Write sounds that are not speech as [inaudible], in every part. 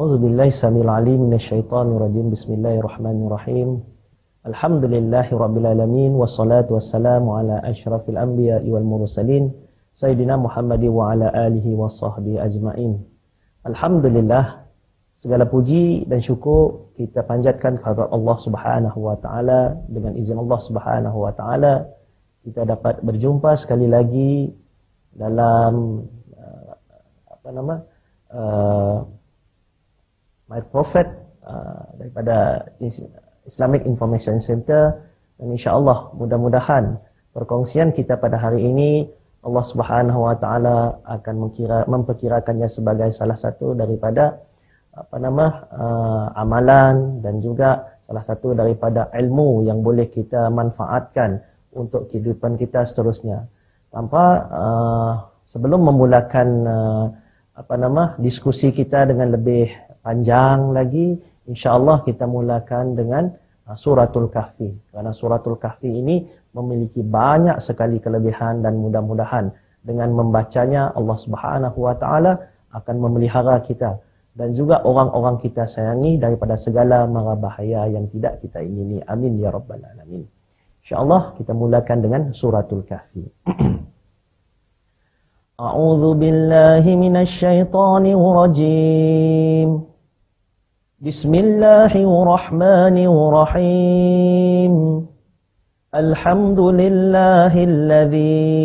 أعوذ بالله السميع العليم من الشيطان الرجيم بسم الله الرحمن الرحيم الحمد لله رب العالمين والصلاة والسلام على أشرف الأنبياء والمرسلين سيدنا محمد وعلى آله وصحبه أجمعين الحمد لله segala puji dan syukur kita panjatkan kepada Allah Subhanahu wa taala dengan izin Allah Subhanahu wa taala kita dapat berjumpa sekali lagi dalam apa nama uh, my prophet uh, daripada Islamic Information Center dan insyaallah mudah-mudahan perkongsian kita pada hari ini Allah Subhanahu wa taala akan mengkira memperkirakannya sebagai salah satu daripada apa nama uh, amalan dan juga salah satu daripada ilmu yang boleh kita manfaatkan untuk kehidupan kita seterusnya tanpa uh, sebelum memulakan uh, apa nama diskusi kita dengan lebih panjang lagi insyaallah kita mulakan dengan uh, suratul kahfi kerana suratul kahfi ini memiliki banyak sekali kelebihan dan mudah-mudahan dengan membacanya Allah Subhanahu wa taala akan memelihara kita dan juga orang-orang kita sayangi daripada segala mara bahaya yang tidak kita inginkan amin ya rabbal alamin insyaallah kita mulakan dengan suratul kahfi [clears throat] a'udzu billahi minasy syaithanir rajim بسم الله الرحمن الرحيم الحمد لله الذي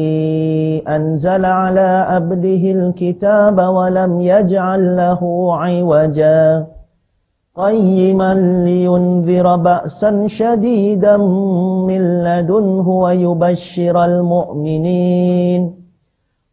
أنزل على عبده الكتاب ولم يجعل له عوجا قيما لينذر بأسا شديدا من لدنه ويبشر المؤمنين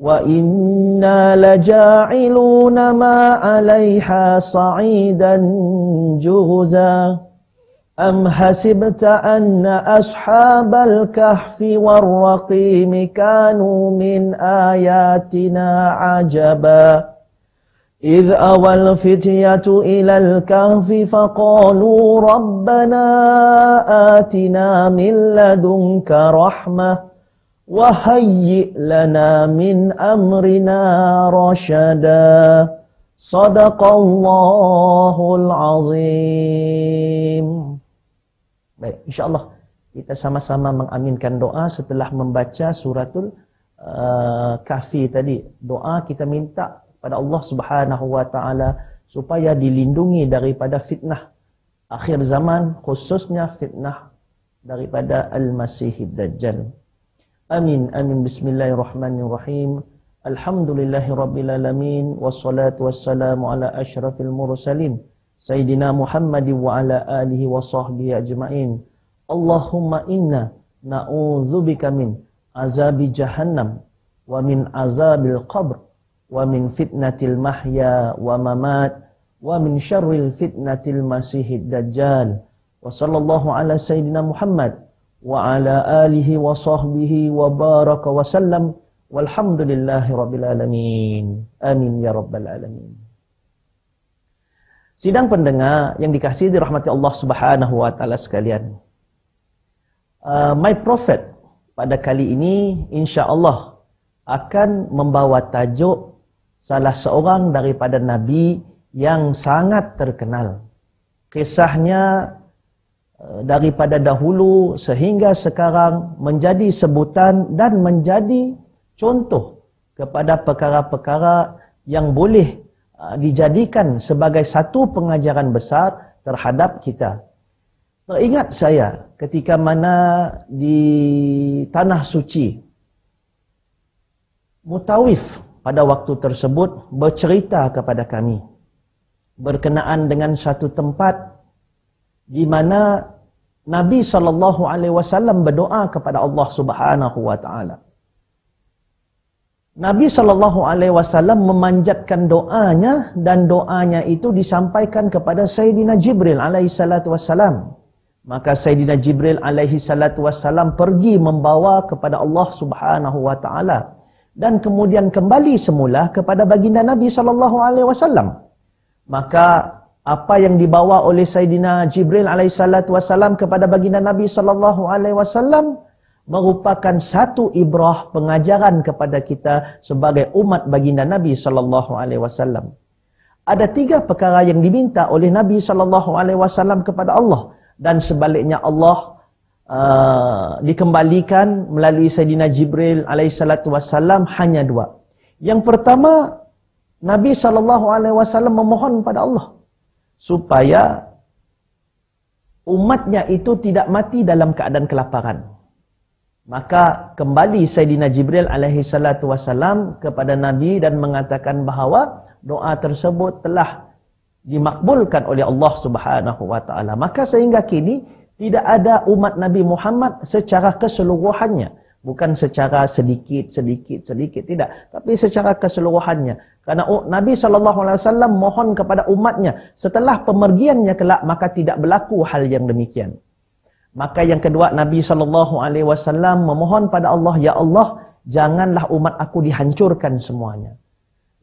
وإنا لجاعلون ما عليها صعيدا جهزا أم حسبت أن أصحاب الكهف والرقيم كانوا من آياتنا عجبا إذ أوى الفتية إلى الكهف فقالوا ربنا آتنا من لدنك رحمةً وهيئ لنا من أمرنا رشدا صدق الله العظيم Baik, insya Allah kita sama-sama mengaminkan doa setelah membaca suratul uh, kafi tadi. Doa kita minta kepada Allah Subhanahu supaya dilindungi daripada fitnah akhir zaman khususnya fitnah daripada al masihid dajjal. Amin, amin, bismillahirrahmanirrahim Alhamdulillahirrabbilalamin Wassalatu wassalamu ala ashrafil mursalin Sayyidina Muhammadi wa ala alihi wa sahbihi ajma'in Allahumma inna na'udzubika min azabi jahannam Wa min azabil qabr Wa min fitnatil mahya wa mamat Wa min syarril fitnatil masihid dajjal Wa sallallahu ala sayyidina Muhammad وعلى آله وصحبه وبارك وسلم والحمد لله رب العالمين آمين يا رب العالمين Sidang pendengar yang dikasihi dirahmati Allah subhanahu wa ta'ala sekalian uh, My Prophet pada kali ini insya Allah akan membawa tajuk salah seorang daripada Nabi yang sangat terkenal. Kisahnya Eh, daripada dahulu sehingga sekarang menjadi sebutan dan menjadi contoh kepada perkara-perkara yang boleh eh, dijadikan sebagai satu pengajaran besar terhadap kita. Teringat saya ketika mana di tanah suci mutawif pada waktu tersebut bercerita kepada kami berkenaan dengan satu tempat di mana Nabi sallallahu alaihi wasallam berdoa kepada Allah Subhanahu wa taala. Nabi sallallahu alaihi wasallam memanjatkan doanya dan doanya itu disampaikan kepada Sayyidina Jibril alaihi salatu wasallam. Maka Sayyidina Jibril alaihi salatu wasallam pergi membawa kepada Allah Subhanahu wa taala dan kemudian kembali semula kepada baginda Nabi sallallahu alaihi wasallam. Maka apa yang dibawa oleh Sayyidina Jibril alaihissalatu wassalam kepada baginda Nabi sallallahu alaihi wasallam merupakan satu ibrah pengajaran kepada kita sebagai umat baginda Nabi sallallahu alaihi wasallam. Ada tiga perkara yang diminta oleh Nabi sallallahu alaihi wasallam kepada Allah dan sebaliknya Allah uh, dikembalikan melalui Sayyidina Jibril alaihissalatu wasallam hanya dua. Yang pertama Nabi sallallahu alaihi wasallam memohon pada Allah supaya umatnya itu tidak mati dalam keadaan kelaparan. Maka kembali Sayyidina Jibril alaihi salatu wasalam kepada Nabi dan mengatakan bahawa doa tersebut telah dimakbulkan oleh Allah Subhanahu wa taala. Maka sehingga kini tidak ada umat Nabi Muhammad secara keseluruhannya Bukan secara sedikit, sedikit, sedikit. Tidak. Tapi secara keseluruhannya. Karena Nabi SAW mohon kepada umatnya. Setelah pemergiannya kelak, maka tidak berlaku hal yang demikian. Maka yang kedua, Nabi SAW memohon pada Allah, Ya Allah, janganlah umat aku dihancurkan semuanya.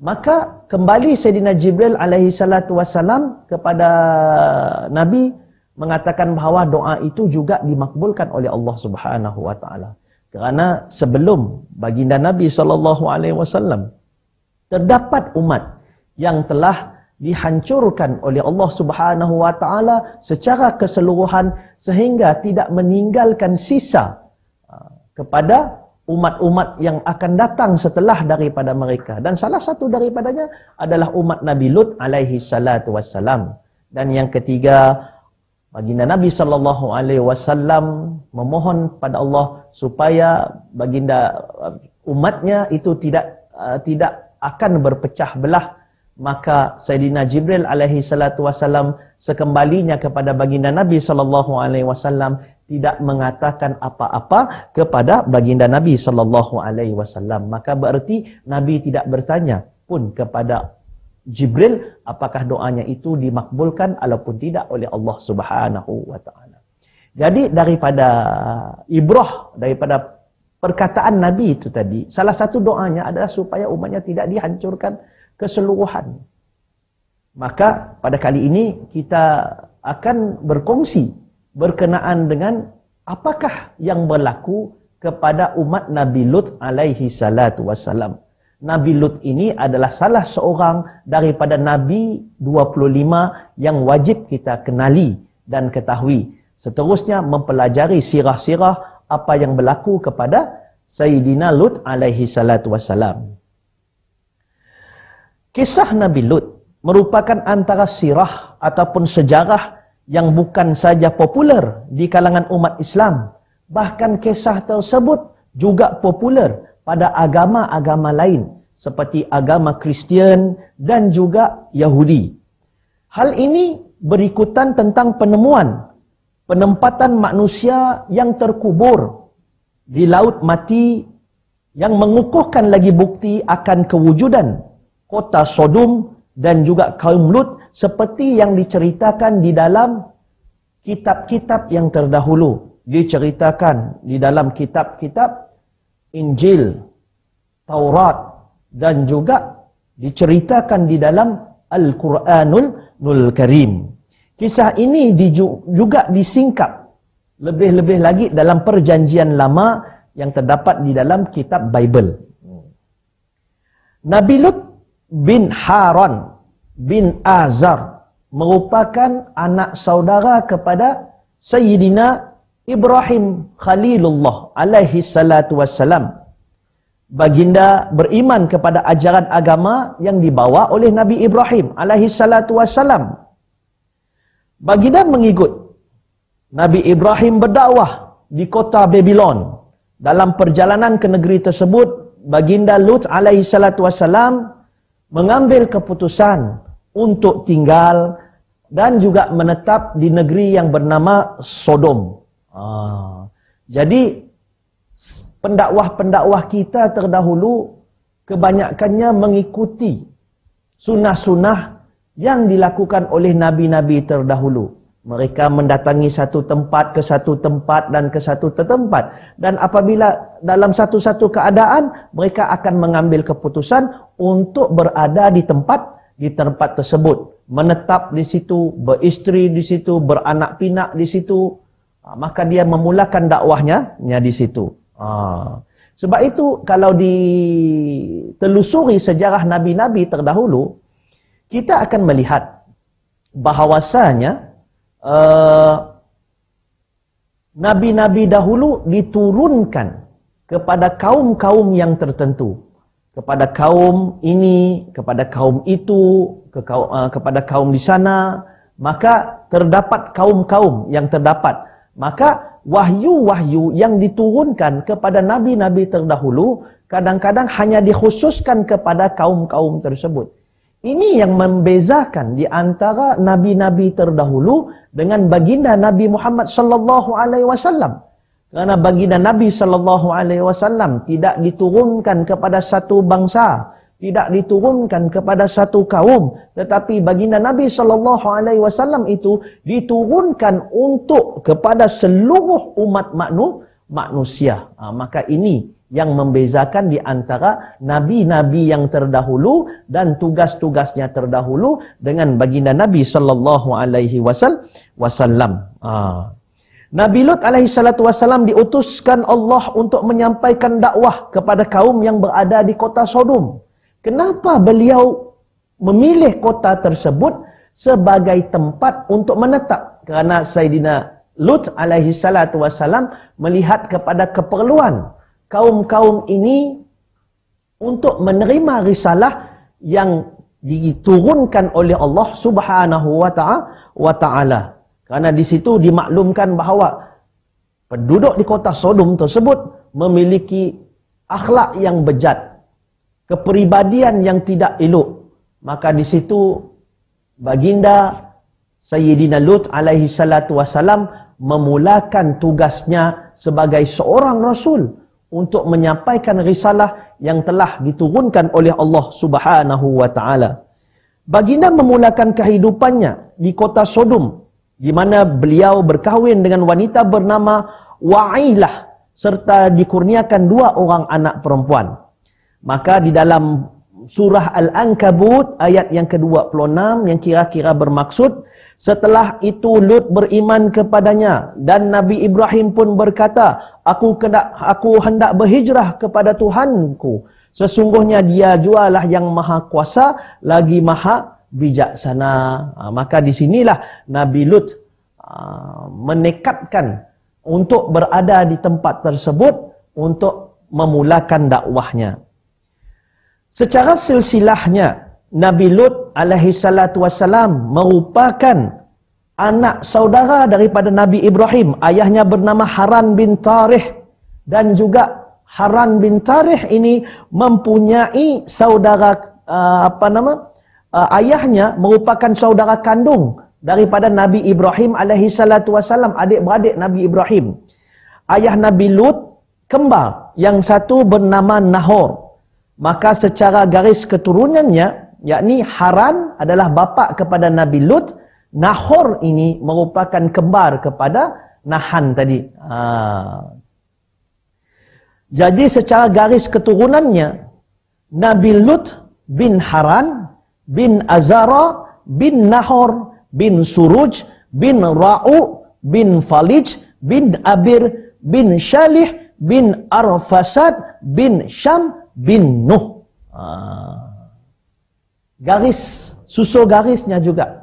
Maka kembali Sayyidina Jibril alaihi salatu wasalam kepada Nabi mengatakan bahawa doa itu juga dimakbulkan oleh Allah Subhanahu wa taala. Kerana sebelum baginda Nabi saw terdapat umat yang telah dihancurkan oleh Allah Subhanahu secara keseluruhan sehingga tidak meninggalkan sisa uh, kepada umat-umat yang akan datang setelah daripada mereka dan salah satu daripadanya adalah umat Nabi Lut alaihi salatu wasalam dan yang ketiga Baginda Nabi sallallahu alaihi wasallam memohon pada Allah supaya baginda uh, umatnya itu tidak uh, tidak akan berpecah belah maka Sayyidina Jibril alaihi salatu wasallam sekembalinya kepada baginda Nabi sallallahu alaihi wasallam tidak mengatakan apa-apa kepada baginda Nabi sallallahu alaihi wasallam maka berarti Nabi tidak bertanya pun kepada Jibril apakah doanya itu dimakbulkan ataupun tidak oleh Allah Subhanahu wa taala. Jadi daripada ibrah daripada perkataan Nabi itu tadi, salah satu doanya adalah supaya umatnya tidak dihancurkan keseluruhan. Maka pada kali ini kita akan berkongsi berkenaan dengan apakah yang berlaku kepada umat Nabi Lut alaihi salatu wasalam. Nabi Lut ini adalah salah seorang daripada Nabi 25 yang wajib kita kenali dan ketahui. Seterusnya mempelajari sirah-sirah apa yang berlaku kepada Sayyidina Lut alaihi salatu wassalam. Kisah Nabi Lut merupakan antara sirah ataupun sejarah yang bukan saja popular di kalangan umat Islam. Bahkan kisah tersebut juga popular pada agama-agama lain seperti agama Kristian dan juga Yahudi. Hal ini berikutan tentang penemuan penempatan manusia yang terkubur di laut mati yang mengukuhkan lagi bukti akan kewujudan kota Sodom dan juga kaum Lut seperti yang diceritakan di dalam kitab-kitab yang terdahulu diceritakan di dalam kitab-kitab Injil, Taurat dan juga diceritakan di dalam Al-Quranul Nul Karim. Kisah ini juga disingkap lebih-lebih lagi dalam perjanjian lama yang terdapat di dalam kitab Bible. Nabi Lut bin Haran bin Azar merupakan anak saudara kepada Sayyidina Ibrahim Khalilullah alaihi salatu wassalam baginda beriman kepada ajaran agama yang dibawa oleh Nabi Ibrahim alaihi salatu wassalam baginda mengikut Nabi Ibrahim berdakwah di kota Babylon dalam perjalanan ke negeri tersebut baginda Lut alaihi salatu wassalam mengambil keputusan untuk tinggal dan juga menetap di negeri yang bernama Sodom. Ha. Jadi pendakwah-pendakwah kita terdahulu kebanyakannya mengikuti sunnah-sunnah yang dilakukan oleh nabi-nabi terdahulu. Mereka mendatangi satu tempat ke satu tempat dan ke satu tempat. Dan apabila dalam satu-satu keadaan, mereka akan mengambil keputusan untuk berada di tempat di tempat tersebut. Menetap di situ, beristri di situ, beranak pinak di situ ha, maka dia memulakan dakwahnya nya di situ. Ha. Sebab itu kalau ditelusuri sejarah nabi-nabi terdahulu, kita akan melihat bahawasanya eh, nabi-nabi uh, dahulu diturunkan kepada kaum-kaum yang tertentu. Kepada kaum ini, kepada kaum itu, ke kaum, uh, eh, kepada kaum di sana. Maka terdapat kaum-kaum yang terdapat. Maka wahyu-wahyu yang diturunkan kepada nabi-nabi terdahulu kadang-kadang hanya dikhususkan kepada kaum-kaum tersebut. Ini yang membezakan di antara nabi-nabi terdahulu dengan baginda Nabi Muhammad sallallahu alaihi wasallam. Karena baginda Nabi sallallahu alaihi wasallam tidak diturunkan kepada satu bangsa, tidak diturunkan kepada satu kaum tetapi baginda Nabi sallallahu alaihi wasallam itu diturunkan untuk kepada seluruh umat maknu manusia ha, maka ini yang membezakan di antara nabi-nabi yang terdahulu dan tugas-tugasnya terdahulu dengan baginda Nabi sallallahu alaihi wasallam ha. Nabi Lut alaihi salatu wasallam diutuskan Allah untuk menyampaikan dakwah kepada kaum yang berada di kota Sodom kenapa beliau memilih kota tersebut sebagai tempat untuk menetap kerana Sayyidina Lut alaihi salatu wasalam melihat kepada keperluan kaum-kaum ini untuk menerima risalah yang diturunkan oleh Allah Subhanahu wa taala. Karena di situ dimaklumkan bahawa penduduk di kota Sodom tersebut memiliki akhlak yang bejat, kepribadian yang tidak elok maka di situ baginda Sayyidina Lut alaihi salatu wasalam memulakan tugasnya sebagai seorang rasul untuk menyampaikan risalah yang telah diturunkan oleh Allah Subhanahu wa taala. Baginda memulakan kehidupannya di kota Sodom di mana beliau berkahwin dengan wanita bernama Wa'ilah serta dikurniakan dua orang anak perempuan. Maka di dalam surah Al-Ankabut ayat yang ke-26 yang kira-kira bermaksud setelah itu Lut beriman kepadanya dan Nabi Ibrahim pun berkata aku kena, aku hendak berhijrah kepada Tuhanku sesungguhnya dia jualah yang maha kuasa lagi maha bijaksana ha, maka di sinilah Nabi Lut ha, menekatkan untuk berada di tempat tersebut untuk memulakan dakwahnya Secara silsilahnya, Nabi Lut alaihi salatu wasalam merupakan anak saudara daripada Nabi Ibrahim. Ayahnya bernama Haran bin Tarih dan juga Haran bin Tarih ini mempunyai saudara uh, apa nama uh, ayahnya merupakan saudara kandung daripada Nabi Ibrahim alaihi salatu wasalam adik-beradik Nabi Ibrahim. Ayah Nabi Lut kembar yang satu bernama Nahor maka secara garis keturunannya yakni Haran adalah bapa kepada Nabi Lut Nahor ini merupakan kembar kepada Nahan tadi ha. jadi secara garis keturunannya Nabi Lut bin Haran bin Azara bin Nahor bin Suruj bin Ra'u bin Falij bin Abir bin Shalih bin Arfasad bin Syam bin Nuh. Ha. Garis, susu garisnya juga.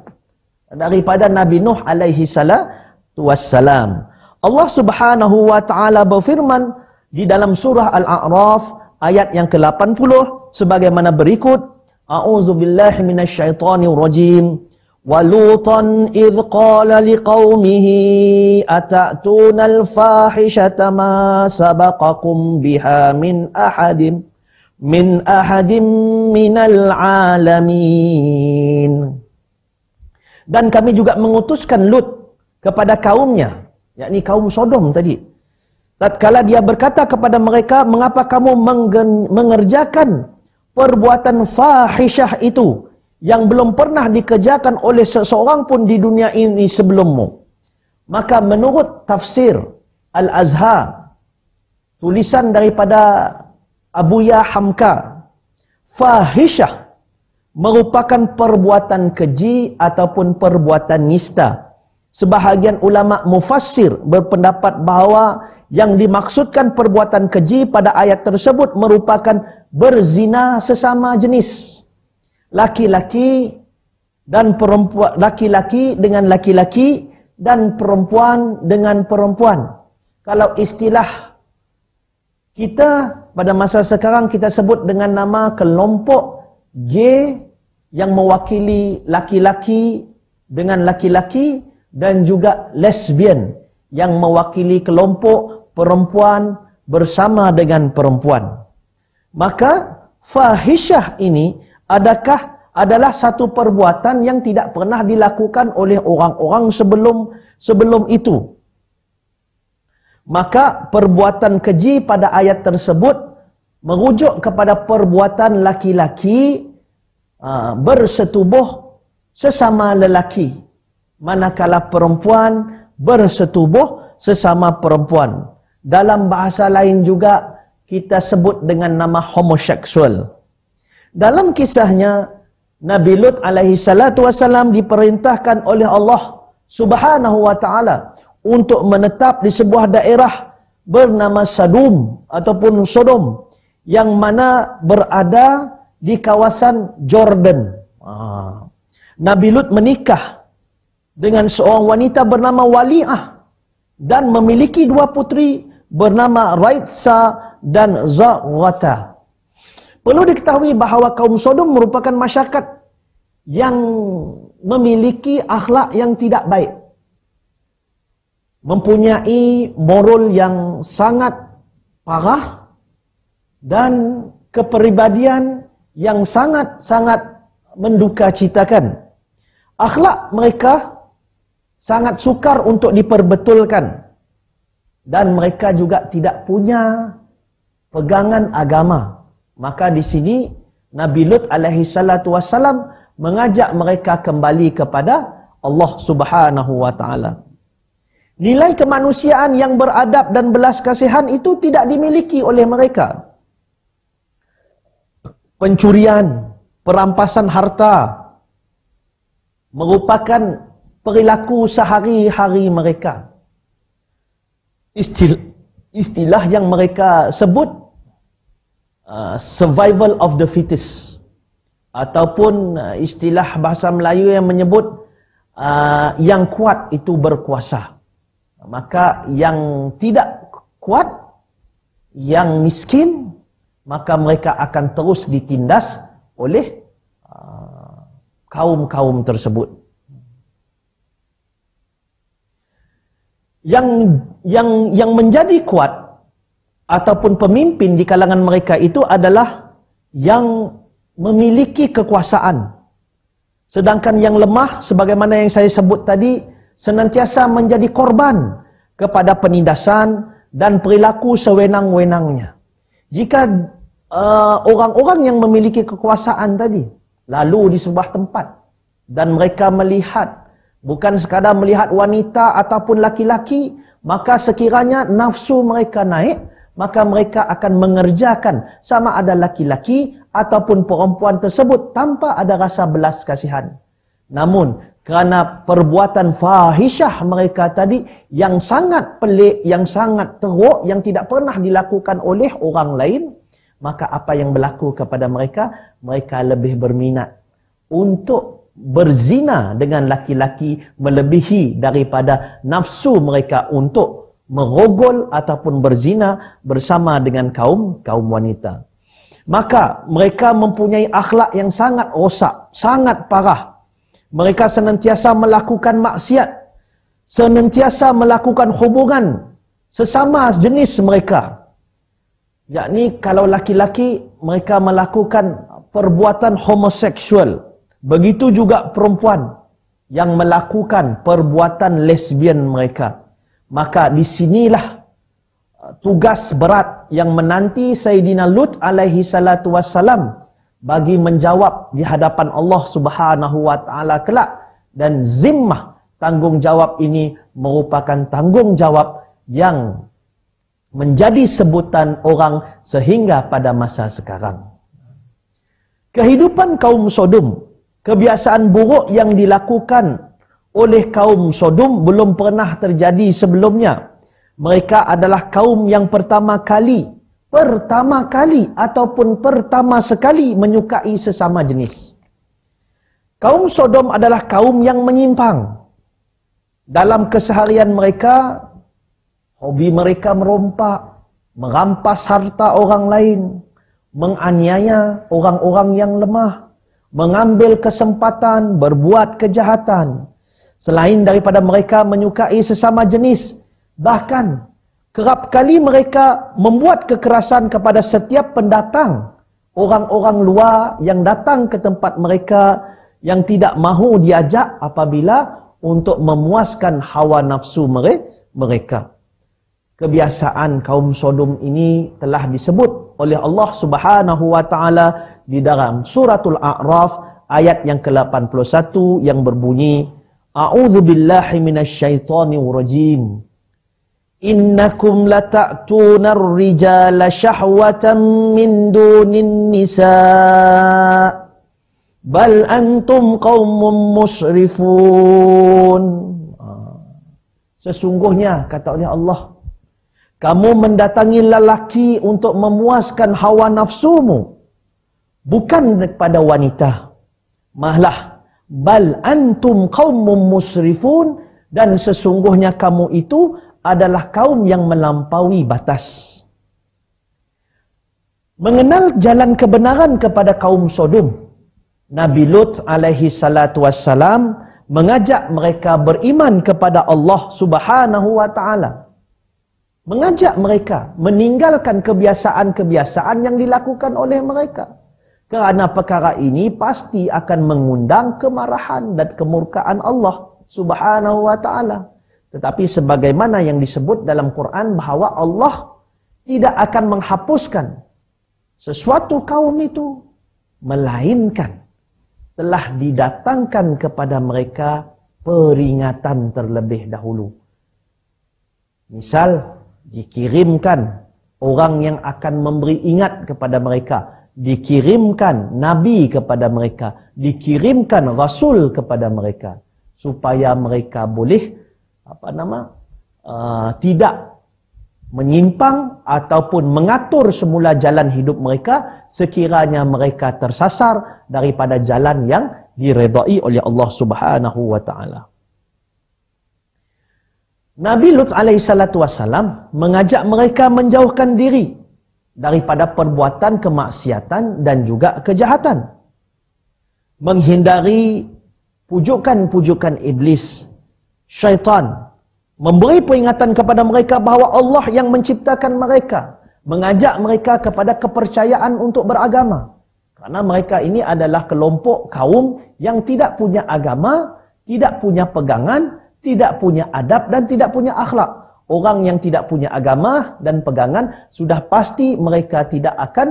Daripada Nabi Nuh alaihi salatu wassalam. Allah subhanahu wa ta'ala berfirman di dalam surah Al-A'raf ayat yang ke-80 sebagaimana berikut. A'udzu billahi minasyaitonir rajim. Walutan idh qala liqaumihi atatuna al-fahishata ma sabaqakum biha min ahadin min ahadim minal alamin. Dan kami juga mengutuskan Lut kepada kaumnya, yakni kaum Sodom tadi. Tatkala dia berkata kepada mereka, mengapa kamu mengerjakan perbuatan fahishah itu yang belum pernah dikerjakan oleh seseorang pun di dunia ini sebelummu. Maka menurut tafsir Al-Azhar, tulisan daripada Abu Yahamka Fahishah merupakan perbuatan keji ataupun perbuatan nista. Sebahagian ulama mufassir berpendapat bahawa yang dimaksudkan perbuatan keji pada ayat tersebut merupakan berzina sesama jenis. Laki-laki dan perempuan laki-laki dengan laki-laki dan perempuan dengan perempuan. Kalau istilah kita pada masa sekarang kita sebut dengan nama kelompok G yang mewakili laki-laki dengan laki-laki dan juga lesbian yang mewakili kelompok perempuan bersama dengan perempuan. Maka Fahishah ini adakah adalah satu perbuatan yang tidak pernah dilakukan oleh orang-orang sebelum sebelum itu? maka perbuatan keji pada ayat tersebut merujuk kepada perbuatan laki-laki ah, bersetubuh sesama lelaki manakala perempuan bersetubuh sesama perempuan dalam bahasa lain juga kita sebut dengan nama homoseksual dalam kisahnya Nabi Lut alaihi salatu wasalam diperintahkan oleh Allah Subhanahu wa taala untuk menetap di sebuah daerah bernama Sadum ataupun Sodom yang mana berada di kawasan Jordan. Ha. Nabi Lut menikah dengan seorang wanita bernama Waliah dan memiliki dua putri bernama Raitsa dan Zawata. Perlu diketahui bahawa kaum Sodom merupakan masyarakat yang memiliki akhlak yang tidak baik mempunyai moral yang sangat parah dan kepribadian yang sangat-sangat mendukacitakan. Akhlak mereka sangat sukar untuk diperbetulkan dan mereka juga tidak punya pegangan agama. Maka di sini Nabi Lut alaihi salatu wasalam mengajak mereka kembali kepada Allah Subhanahu wa taala. Nilai kemanusiaan yang beradab dan belas kasihan itu tidak dimiliki oleh mereka. Pencurian, perampasan harta merupakan perilaku sehari-hari mereka. Istilah, istilah yang mereka sebut uh, survival of the fittest ataupun uh, istilah bahasa Melayu yang menyebut uh, yang kuat itu berkuasa maka yang tidak kuat yang miskin maka mereka akan terus ditindas oleh uh, kaum-kaum tersebut yang yang yang menjadi kuat ataupun pemimpin di kalangan mereka itu adalah yang memiliki kekuasaan sedangkan yang lemah sebagaimana yang saya sebut tadi senantiasa menjadi korban kepada penindasan dan perilaku sewenang-wenangnya. Jika uh, orang-orang uh, yang memiliki kekuasaan tadi lalu di sebuah tempat dan mereka melihat bukan sekadar melihat wanita ataupun laki-laki maka sekiranya nafsu mereka naik maka mereka akan mengerjakan sama ada laki-laki ataupun perempuan tersebut tanpa ada rasa belas kasihan namun kerana perbuatan fahishah mereka tadi yang sangat pelik, yang sangat teruk, yang tidak pernah dilakukan oleh orang lain, maka apa yang berlaku kepada mereka, mereka lebih berminat untuk berzina dengan laki-laki melebihi daripada nafsu mereka untuk merogol ataupun berzina bersama dengan kaum kaum wanita. Maka mereka mempunyai akhlak yang sangat rosak, sangat parah. Mereka senantiasa melakukan maksiat. Senantiasa melakukan hubungan sesama jenis mereka. Yakni kalau laki-laki, mereka melakukan perbuatan homoseksual. Begitu juga perempuan yang melakukan perbuatan lesbian mereka. Maka di sinilah uh, tugas berat yang menanti Sayyidina Lut alaihi salatu wassalam bagi menjawab di hadapan Allah Subhanahu wa taala kelak dan zimmah tanggungjawab ini merupakan tanggungjawab yang menjadi sebutan orang sehingga pada masa sekarang kehidupan kaum Sodom kebiasaan buruk yang dilakukan oleh kaum Sodom belum pernah terjadi sebelumnya mereka adalah kaum yang pertama kali pertama kali ataupun pertama sekali menyukai sesama jenis. Kaum Sodom adalah kaum yang menyimpang. Dalam keseharian mereka, hobi mereka merompak, merampas harta orang lain, menganiaya orang-orang yang lemah, mengambil kesempatan berbuat kejahatan. Selain daripada mereka menyukai sesama jenis, bahkan kerap kali mereka membuat kekerasan kepada setiap pendatang orang-orang luar yang datang ke tempat mereka yang tidak mahu diajak apabila untuk memuaskan hawa nafsu mereka kebiasaan kaum Sodom ini telah disebut oleh Allah Subhanahu wa taala di dalam suratul a'raf ayat yang ke-81 yang berbunyi a'udzubillahi minasyaitonirrajim innakum lata'tuna ar-rijala shahwatan min dunin nisa bal antum qaumun musrifun ha. sesungguhnya kata oleh Allah kamu mendatangi lelaki untuk memuaskan hawa nafsumu bukan kepada wanita Mahlah bal antum qaumun musrifun dan sesungguhnya kamu itu adalah kaum yang melampaui batas. Mengenal jalan kebenaran kepada kaum Sodom, Nabi Lut alaihi salatu wassalam mengajak mereka beriman kepada Allah subhanahu wa ta'ala. Mengajak mereka meninggalkan kebiasaan-kebiasaan yang dilakukan oleh mereka. Kerana perkara ini pasti akan mengundang kemarahan dan kemurkaan Allah subhanahu wa ta'ala. Tetapi sebagaimana yang disebut dalam Quran bahawa Allah tidak akan menghapuskan sesuatu kaum itu melainkan telah didatangkan kepada mereka peringatan terlebih dahulu. Misal dikirimkan orang yang akan memberi ingat kepada mereka, dikirimkan nabi kepada mereka, dikirimkan rasul kepada mereka supaya mereka boleh apa nama uh, tidak menyimpang ataupun mengatur semula jalan hidup mereka sekiranya mereka tersasar daripada jalan yang diredai oleh Allah Subhanahu wa taala. Nabi Lut alaihi salatu wasalam mengajak mereka menjauhkan diri daripada perbuatan kemaksiatan dan juga kejahatan. Menghindari pujukan-pujukan iblis syaitan memberi peringatan kepada mereka bahawa Allah yang menciptakan mereka mengajak mereka kepada kepercayaan untuk beragama kerana mereka ini adalah kelompok kaum yang tidak punya agama tidak punya pegangan tidak punya adab dan tidak punya akhlak orang yang tidak punya agama dan pegangan sudah pasti mereka tidak akan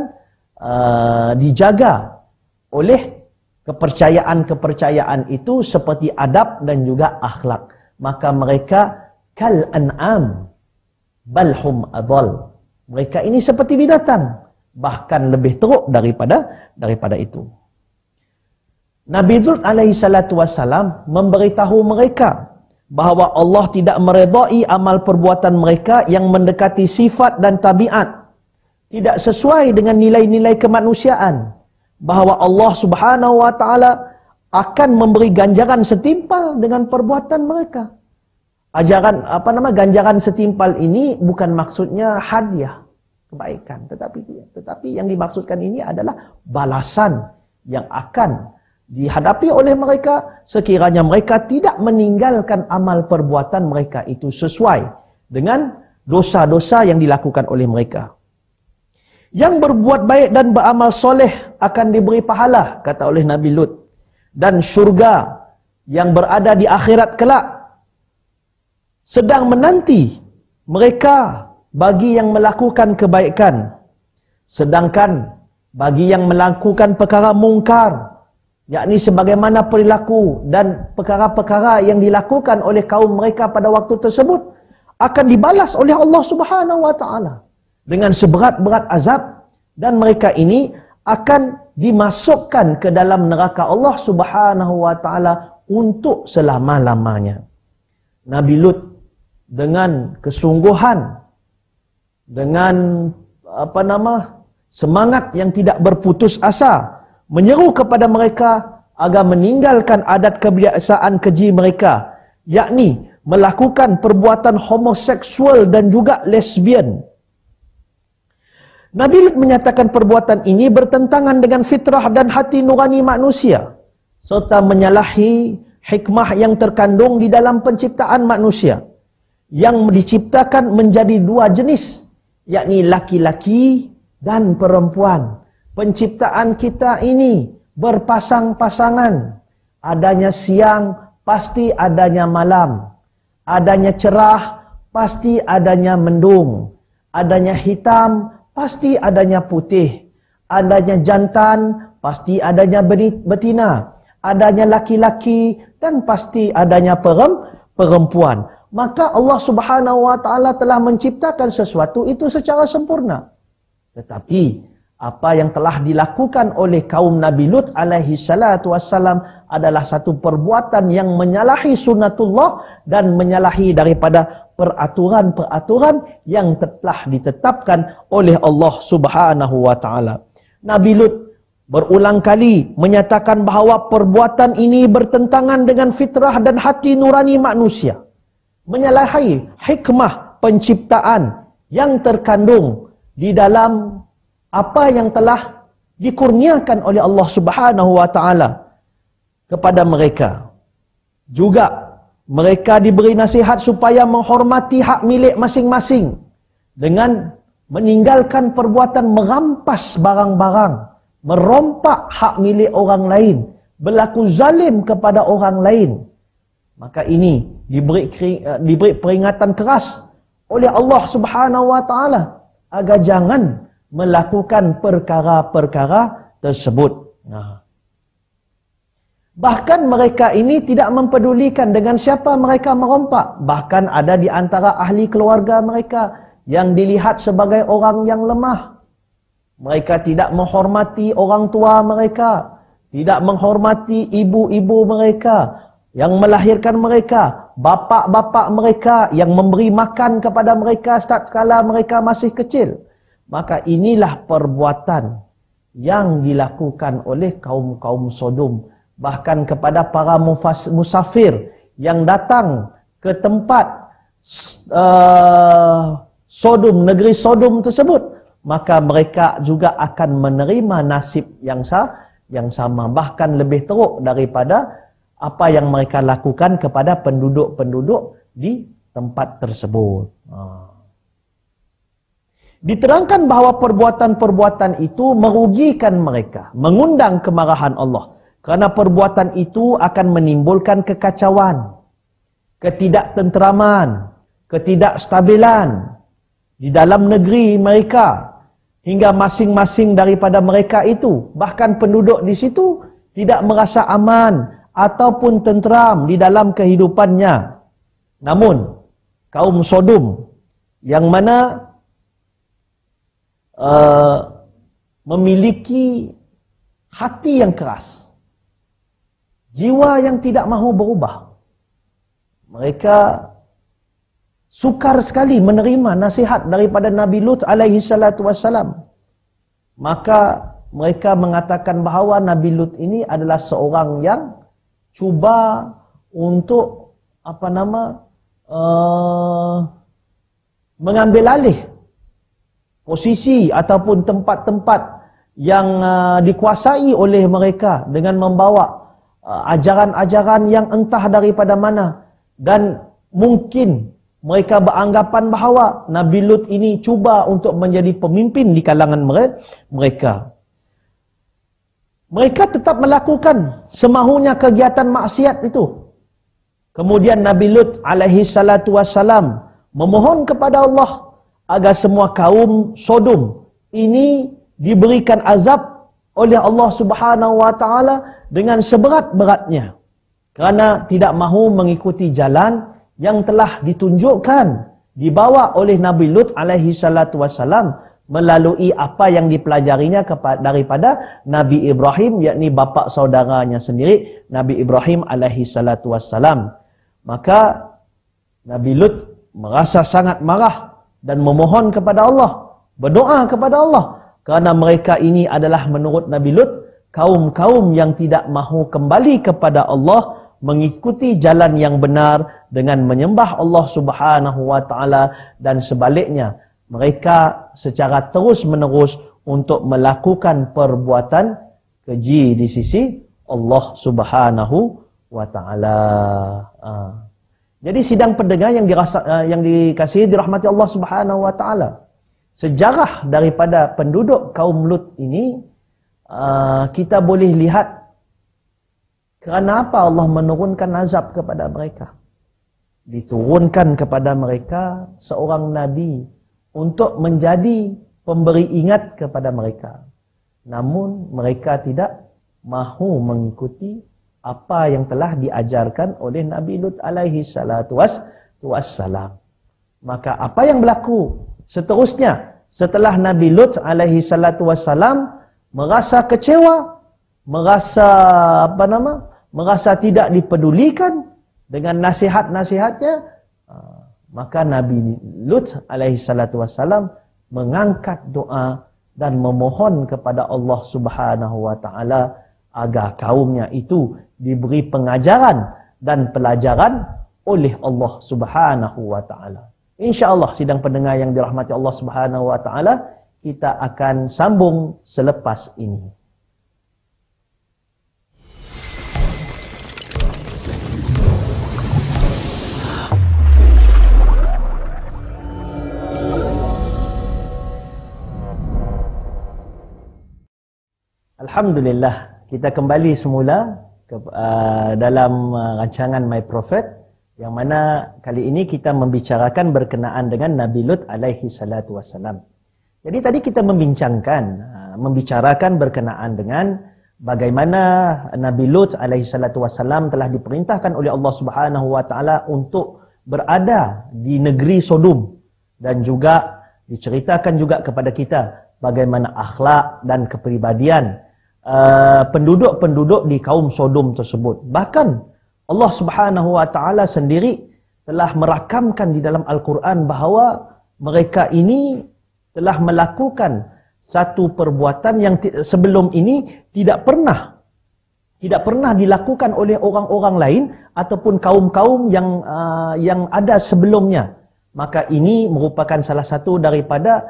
uh, dijaga oleh kepercayaan-kepercayaan itu seperti adab dan juga akhlak maka mereka kal an'am balhum adal mereka ini seperti binatang bahkan lebih teruk daripada daripada itu Nabi Lut alaihi salatu wasalam memberitahu mereka bahawa Allah tidak meredai amal perbuatan mereka yang mendekati sifat dan tabiat tidak sesuai dengan nilai-nilai kemanusiaan bahawa Allah Subhanahu wa taala akan memberi ganjaran setimpal dengan perbuatan mereka. Ajaran apa nama ganjaran setimpal ini bukan maksudnya hadiah kebaikan tetapi tetapi yang dimaksudkan ini adalah balasan yang akan dihadapi oleh mereka sekiranya mereka tidak meninggalkan amal perbuatan mereka itu sesuai dengan dosa-dosa yang dilakukan oleh mereka. Yang berbuat baik dan beramal soleh akan diberi pahala kata oleh Nabi Lut dan syurga yang berada di akhirat kelak sedang menanti mereka bagi yang melakukan kebaikan sedangkan bagi yang melakukan perkara mungkar yakni sebagaimana perilaku dan perkara-perkara yang dilakukan oleh kaum mereka pada waktu tersebut akan dibalas oleh Allah Subhanahu wa taala dengan seberat-berat azab dan mereka ini akan dimasukkan ke dalam neraka Allah Subhanahu wa taala untuk selama-lamanya. Nabi Lut dengan kesungguhan dengan apa nama semangat yang tidak berputus asa menyeru kepada mereka agar meninggalkan adat kebiasaan keji mereka yakni melakukan perbuatan homoseksual dan juga lesbian Nabi menyatakan perbuatan ini bertentangan dengan fitrah dan hati nurani manusia serta menyalahi hikmah yang terkandung di dalam penciptaan manusia yang diciptakan menjadi dua jenis yakni laki-laki dan perempuan. Penciptaan kita ini berpasang-pasangan. Adanya siang, pasti adanya malam. Adanya cerah, pasti adanya mendung. Adanya hitam, pasti adanya putih, adanya jantan, pasti adanya betina, adanya laki-laki dan pasti adanya perempuan. Maka Allah Subhanahu wa taala telah menciptakan sesuatu itu secara sempurna. Tetapi apa yang telah dilakukan oleh kaum Nabi Lut alaihi salatu wassalam adalah satu perbuatan yang menyalahi sunnatullah dan menyalahi daripada peraturan-peraturan yang telah ditetapkan oleh Allah Subhanahu wa taala. Nabi Lut berulang kali menyatakan bahawa perbuatan ini bertentangan dengan fitrah dan hati nurani manusia. Menyalahi hikmah penciptaan yang terkandung di dalam apa yang telah dikurniakan oleh Allah Subhanahu kepada mereka. Juga mereka diberi nasihat supaya menghormati hak milik masing-masing dengan meninggalkan perbuatan merampas barang-barang, merompak hak milik orang lain, berlaku zalim kepada orang lain. Maka ini diberi eh, diberi peringatan keras oleh Allah Subhanahu wa taala agar jangan melakukan perkara-perkara tersebut. Nah. Bahkan mereka ini tidak mempedulikan dengan siapa mereka merompak. Bahkan ada di antara ahli keluarga mereka yang dilihat sebagai orang yang lemah. Mereka tidak menghormati orang tua mereka. Tidak menghormati ibu-ibu mereka yang melahirkan mereka. Bapa-bapa mereka yang memberi makan kepada mereka saat kala mereka masih kecil. Maka inilah perbuatan yang dilakukan oleh kaum-kaum Sodom bahkan kepada para musafir yang datang ke tempat uh, Sodom negeri Sodom tersebut maka mereka juga akan menerima nasib yang sah yang sama bahkan lebih teruk daripada apa yang mereka lakukan kepada penduduk-penduduk di tempat tersebut. Ha. Diterangkan bahawa perbuatan-perbuatan itu merugikan mereka, mengundang kemarahan Allah. Kerana perbuatan itu akan menimbulkan kekacauan, ketidaktenteraman, ketidakstabilan di dalam negeri mereka hingga masing-masing daripada mereka itu bahkan penduduk di situ tidak merasa aman ataupun tenteram di dalam kehidupannya. Namun kaum Sodom yang mana uh, memiliki hati yang keras jiwa yang tidak mahu berubah. Mereka sukar sekali menerima nasihat daripada Nabi Lut alaihi salatu wasalam. Maka mereka mengatakan bahawa Nabi Lut ini adalah seorang yang cuba untuk apa nama uh, mengambil alih posisi ataupun tempat-tempat yang uh, dikuasai oleh mereka dengan membawa Uh, ajaran-ajaran yang entah daripada mana dan mungkin mereka beranggapan bahawa Nabi Lut ini cuba untuk menjadi pemimpin di kalangan mereka. Mereka tetap melakukan semahunya kegiatan maksiat itu. Kemudian Nabi Lut alaihi salatu wasalam memohon kepada Allah agar semua kaum Sodom ini diberikan azab oleh Allah Subhanahu Wa Taala dengan seberat beratnya kerana tidak mahu mengikuti jalan yang telah ditunjukkan dibawa oleh Nabi Lut alaihi salatu wasalam melalui apa yang dipelajarinya daripada Nabi Ibrahim yakni bapa saudaranya sendiri Nabi Ibrahim alaihi salatu wasalam maka Nabi Lut merasa sangat marah dan memohon kepada Allah berdoa kepada Allah kerana mereka ini adalah menurut Nabi Lut kaum-kaum yang tidak mahu kembali kepada Allah mengikuti jalan yang benar dengan menyembah Allah Subhanahu wa taala dan sebaliknya mereka secara terus-menerus untuk melakukan perbuatan keji di sisi Allah Subhanahu wa taala. Ha. Jadi sidang pendengar yang dirasa, eh, yang dikasihi dirahmati Allah Subhanahu wa taala sejarah daripada penduduk kaum Lut ini uh, kita boleh lihat kerana apa Allah menurunkan azab kepada mereka diturunkan kepada mereka seorang nabi untuk menjadi pemberi ingat kepada mereka namun mereka tidak mahu mengikuti apa yang telah diajarkan oleh Nabi Lut alaihi salatu wassalam maka apa yang berlaku Seterusnya, setelah Nabi Lut alaihi salatu wasalam merasa kecewa, merasa apa nama? merasa tidak dipedulikan dengan nasihat-nasihatnya, ah, maka Nabi Lut alaihi salatu wasalam mengangkat doa dan memohon kepada Allah Subhanahu wa taala agar kaumnya itu diberi pengajaran dan pelajaran oleh Allah Subhanahu wa taala insyaallah sidang pendengar yang dirahmati Allah Subhanahu wa taala kita akan sambung selepas ini Alhamdulillah kita kembali semula ke, uh, dalam uh, rancangan My Prophet yang mana kali ini kita membicarakan berkenaan dengan Nabi Lut alaihi salatu wasalam. Jadi tadi kita membincangkan, ha, membicarakan berkenaan dengan bagaimana Nabi Lut alaihi salatu wasalam telah diperintahkan oleh Allah Subhanahu wa taala untuk berada di negeri Sodom dan juga diceritakan juga kepada kita bagaimana akhlak dan kepribadian uh, penduduk-penduduk di kaum Sodom tersebut. Bahkan Allah Subhanahu wa taala sendiri telah merakamkan di dalam al-Quran bahawa mereka ini telah melakukan satu perbuatan yang sebelum ini tidak pernah tidak pernah dilakukan oleh orang-orang lain ataupun kaum-kaum yang uh, yang ada sebelumnya maka ini merupakan salah satu daripada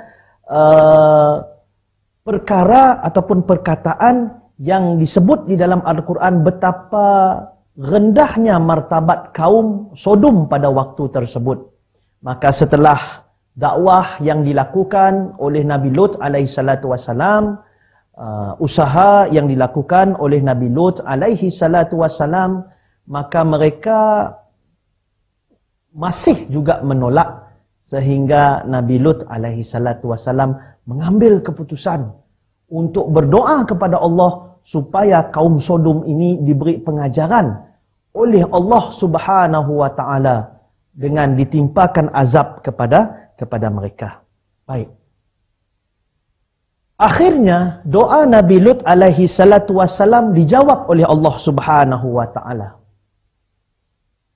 uh, perkara ataupun perkataan yang disebut di dalam al-Quran betapa rendahnya martabat kaum Sodom pada waktu tersebut. Maka setelah dakwah yang dilakukan oleh Nabi Lot alaihi salatu wasalam, uh, usaha yang dilakukan oleh Nabi Lot alaihi salatu wasalam, maka mereka masih juga menolak sehingga Nabi Lot alaihi salatu wasalam mengambil keputusan untuk berdoa kepada Allah supaya kaum Sodom ini diberi pengajaran oleh Allah Subhanahu wa taala dengan ditimpakan azab kepada kepada mereka. Baik. Akhirnya doa Nabi Lut alaihi salatu wasalam dijawab oleh Allah Subhanahu wa taala.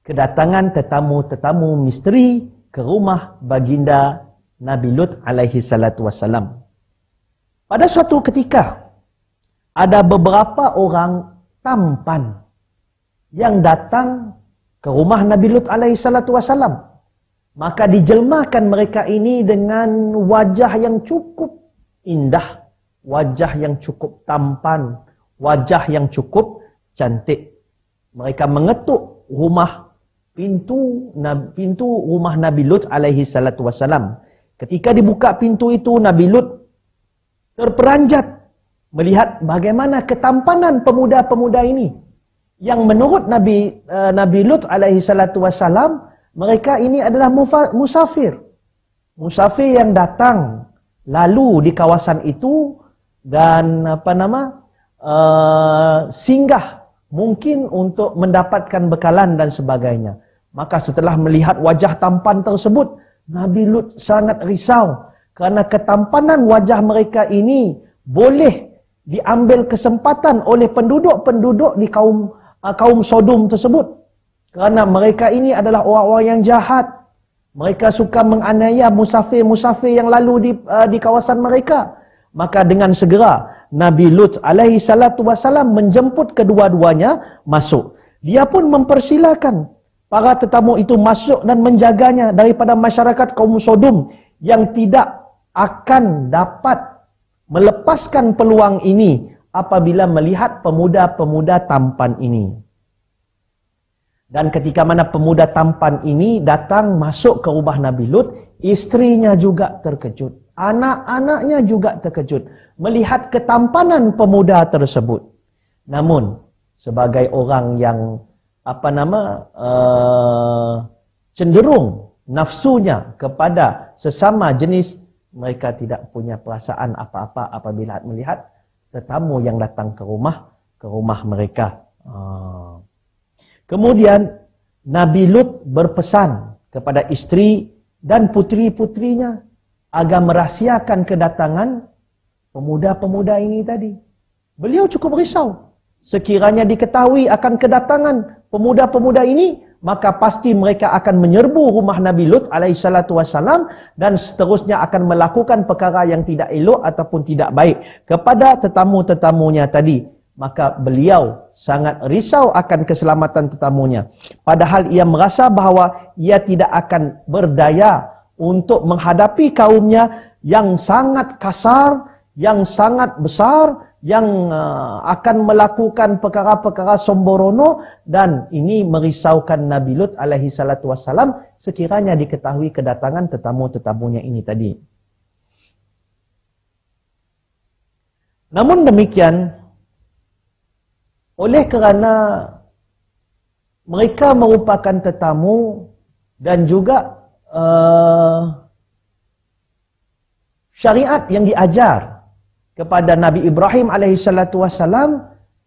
Kedatangan tetamu-tetamu misteri ke rumah baginda Nabi Lut alaihi salatu wasalam. Pada suatu ketika, ada beberapa orang tampan yang datang ke rumah Nabi Lut alaihissalatu wassalam. Maka dijelmakan mereka ini dengan wajah yang cukup indah. Wajah yang cukup tampan. Wajah yang cukup cantik. Mereka mengetuk rumah pintu pintu rumah Nabi Lut alaihi salatu wasalam. Ketika dibuka pintu itu Nabi Lut terperanjat melihat bagaimana ketampanan pemuda-pemuda ini yang menurut Nabi uh, Nabi Lut alaihi salatu wasalam mereka ini adalah mufa, musafir musafir yang datang lalu di kawasan itu dan apa nama uh, singgah mungkin untuk mendapatkan bekalan dan sebagainya maka setelah melihat wajah tampan tersebut Nabi Lut sangat risau kerana ketampanan wajah mereka ini boleh diambil kesempatan oleh penduduk-penduduk di kaum uh, kaum Sodom tersebut kerana mereka ini adalah orang-orang yang jahat mereka suka menganiaya musafir-musafir yang lalu di uh, di kawasan mereka maka dengan segera Nabi Lut alaihi salatu wasalam menjemput kedua-duanya masuk dia pun mempersilakan para tetamu itu masuk dan menjaganya daripada masyarakat kaum Sodom yang tidak akan dapat melepaskan peluang ini apabila melihat pemuda-pemuda tampan ini. Dan ketika mana pemuda tampan ini datang masuk ke rumah Nabi Lut, istrinya juga terkejut. Anak-anaknya juga terkejut melihat ketampanan pemuda tersebut. Namun, sebagai orang yang apa nama uh, cenderung nafsunya kepada sesama jenis mereka tidak punya perasaan apa-apa apabila melihat tetamu yang datang ke rumah ke rumah mereka. Ah. Kemudian Nabi Lut berpesan kepada istri dan putri-putrinya agar merahsiakan kedatangan pemuda-pemuda ini tadi. Beliau cukup risau sekiranya diketahui akan kedatangan pemuda-pemuda ini maka pasti mereka akan menyerbu rumah Nabi Lut alaihissalatu wassalam dan seterusnya akan melakukan perkara yang tidak elok ataupun tidak baik kepada tetamu-tetamunya tadi. Maka beliau sangat risau akan keselamatan tetamunya. Padahal ia merasa bahawa ia tidak akan berdaya untuk menghadapi kaumnya yang sangat kasar, yang sangat besar, yang uh, akan melakukan perkara-perkara somborono dan ini merisaukan Nabi Lut alaihi salatu wasalam sekiranya diketahui kedatangan tetamu-tetamunya ini tadi. Namun demikian oleh kerana mereka merupakan tetamu dan juga uh, syariat yang diajar kepada Nabi Ibrahim alaihissalam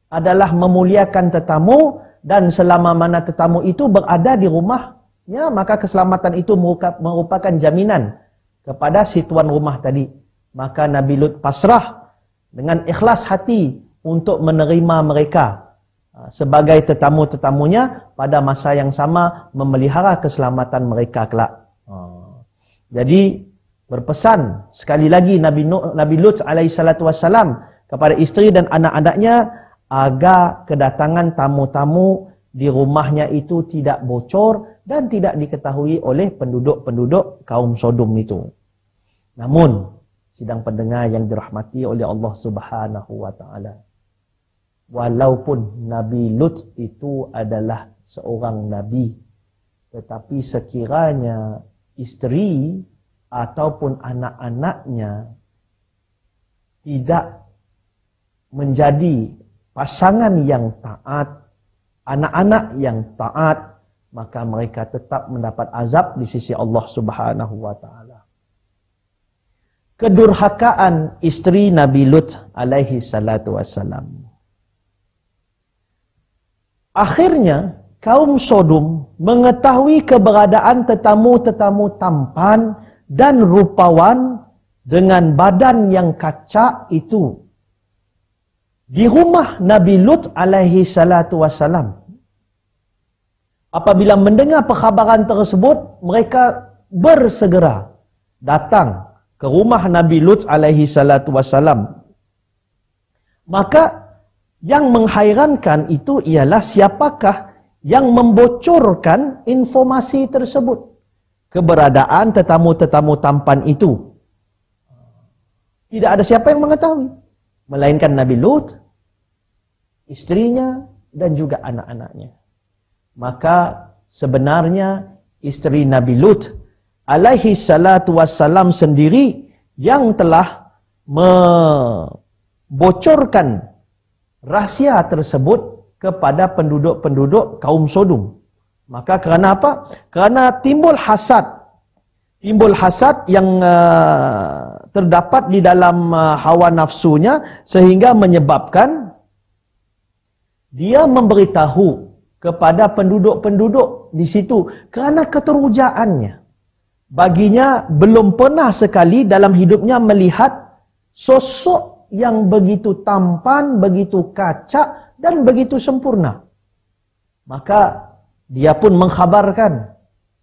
adalah memuliakan tetamu dan selama mana tetamu itu berada di rumahnya maka keselamatan itu merupakan jaminan kepada si tuan rumah tadi maka Nabi Lut pasrah dengan ikhlas hati untuk menerima mereka uh, sebagai tetamu-tetamunya pada masa yang sama memelihara keselamatan mereka kelak. Uh, jadi berpesan sekali lagi Nabi Nuh, Nabi Lut alaihi salatu wasalam kepada isteri dan anak-anaknya agar kedatangan tamu-tamu di rumahnya itu tidak bocor dan tidak diketahui oleh penduduk-penduduk kaum Sodom itu. Namun sidang pendengar yang dirahmati oleh Allah Subhanahu wa taala walaupun Nabi Lut itu adalah seorang nabi tetapi sekiranya isteri ataupun anak-anaknya tidak menjadi pasangan yang taat, anak-anak yang taat, maka mereka tetap mendapat azab di sisi Allah Subhanahu wa taala. Kedurhakaan istri Nabi Lut alaihi salatu wasalam. Akhirnya kaum Sodom mengetahui keberadaan tetamu-tetamu tampan dan rupawan dengan badan yang kacak itu di rumah Nabi Lut alaihi salatu wasalam apabila mendengar perkhabaran tersebut mereka bersegera datang ke rumah Nabi Lut alaihi salatu wasalam maka yang menghairankan itu ialah siapakah yang membocorkan informasi tersebut keberadaan tetamu-tetamu tampan itu. Tidak ada siapa yang mengetahui. Melainkan Nabi Lut, istrinya dan juga anak-anaknya. Maka sebenarnya istri Nabi Lut alaihi salatu wassalam sendiri yang telah membocorkan rahsia tersebut kepada penduduk-penduduk kaum Sodom. Maka kerana apa? Kerana timbul hasad. Timbul hasad yang uh, terdapat di dalam uh, hawa nafsunya sehingga menyebabkan dia memberitahu kepada penduduk-penduduk di situ kerana keterujaannya. Baginya belum pernah sekali dalam hidupnya melihat sosok yang begitu tampan, begitu kacak dan begitu sempurna. Maka dia pun mengkhabarkan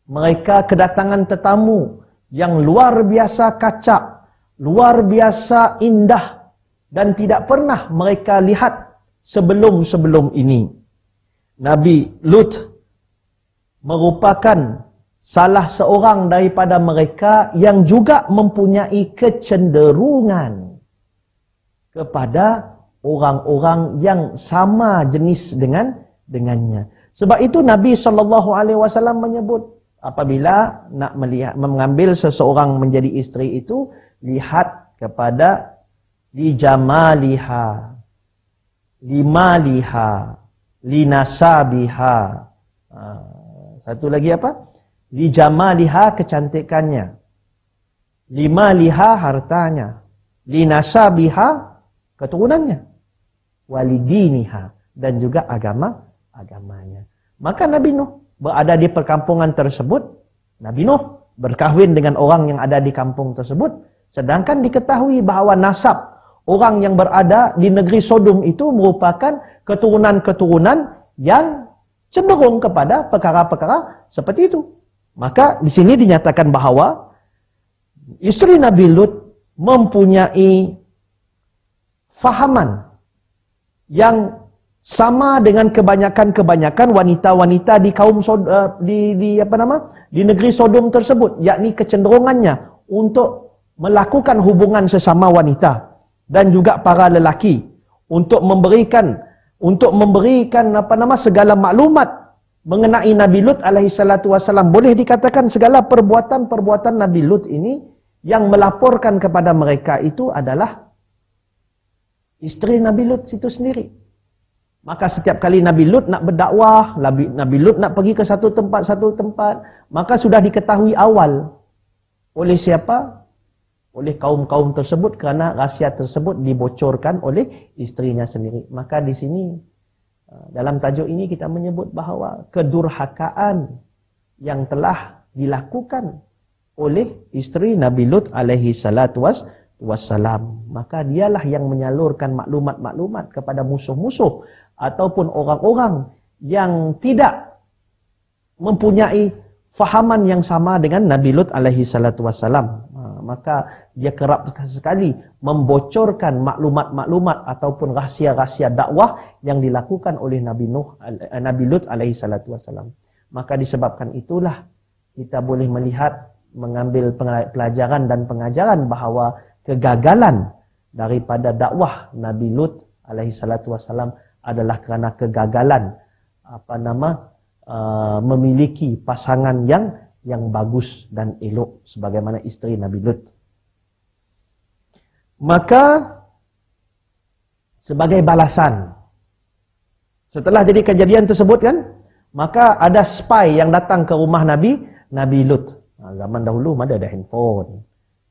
mereka kedatangan tetamu yang luar biasa kacak, luar biasa indah dan tidak pernah mereka lihat sebelum-sebelum ini. Nabi Lut merupakan salah seorang daripada mereka yang juga mempunyai kecenderungan kepada orang-orang yang sama jenis dengan dengannya. Sebab itu Nabi sallallahu alaihi wasallam menyebut apabila nak melihat mengambil seseorang menjadi isteri itu lihat kepada li jamaliha lima liha li nasabiha ha, satu lagi apa li jamaliha kecantikannya lima liha hartanya li nasabiha keturunannya walidiniha dan juga agama agamanya. Maka Nabi Nuh berada di perkampungan tersebut. Nabi Nuh berkahwin dengan orang yang ada di kampung tersebut. Sedangkan diketahui bahawa nasab orang yang berada di negeri Sodom itu merupakan keturunan-keturunan yang cenderung kepada perkara-perkara seperti itu. Maka di sini dinyatakan bahawa istri Nabi Lut mempunyai fahaman yang sama dengan kebanyakan-kebanyakan wanita-wanita di kaum Sod- uh, di di apa nama di negeri Sodom tersebut yakni kecenderungannya untuk melakukan hubungan sesama wanita dan juga para lelaki untuk memberikan untuk memberikan apa nama segala maklumat mengenai Nabi Lut alaihi salatu wasalam boleh dikatakan segala perbuatan-perbuatan Nabi Lut ini yang melaporkan kepada mereka itu adalah isteri Nabi Lut situ sendiri Maka setiap kali Nabi Lut nak berdakwah, Nabi, Nabi Lut nak pergi ke satu tempat satu tempat, maka sudah diketahui awal oleh siapa? Oleh kaum-kaum tersebut kerana rahsia tersebut dibocorkan oleh istrinya sendiri. Maka di sini uh, dalam tajuk ini kita menyebut bahawa kedurhakaan yang telah dilakukan oleh isteri Nabi Lut alaihi salatu was wassalam. Maka dialah yang menyalurkan maklumat-maklumat kepada musuh-musuh ataupun orang-orang yang tidak mempunyai fahaman yang sama dengan Nabi Lut alaihi salatu wasalam ha, maka dia kerap sekali membocorkan maklumat-maklumat ataupun rahsia-rahsia dakwah yang dilakukan oleh Nabi Nuh eh, Nabi Lut alaihi salatu wasalam maka disebabkan itulah kita boleh melihat mengambil pelajaran dan pengajaran bahawa kegagalan daripada dakwah Nabi Lut alaihi salatu wasalam adalah kerana kegagalan apa nama uh, memiliki pasangan yang yang bagus dan elok sebagaimana isteri Nabi Lut. Maka sebagai balasan setelah jadi kejadian tersebut kan maka ada spy yang datang ke rumah Nabi Nabi Lut. Ha, zaman dahulu mana ada handphone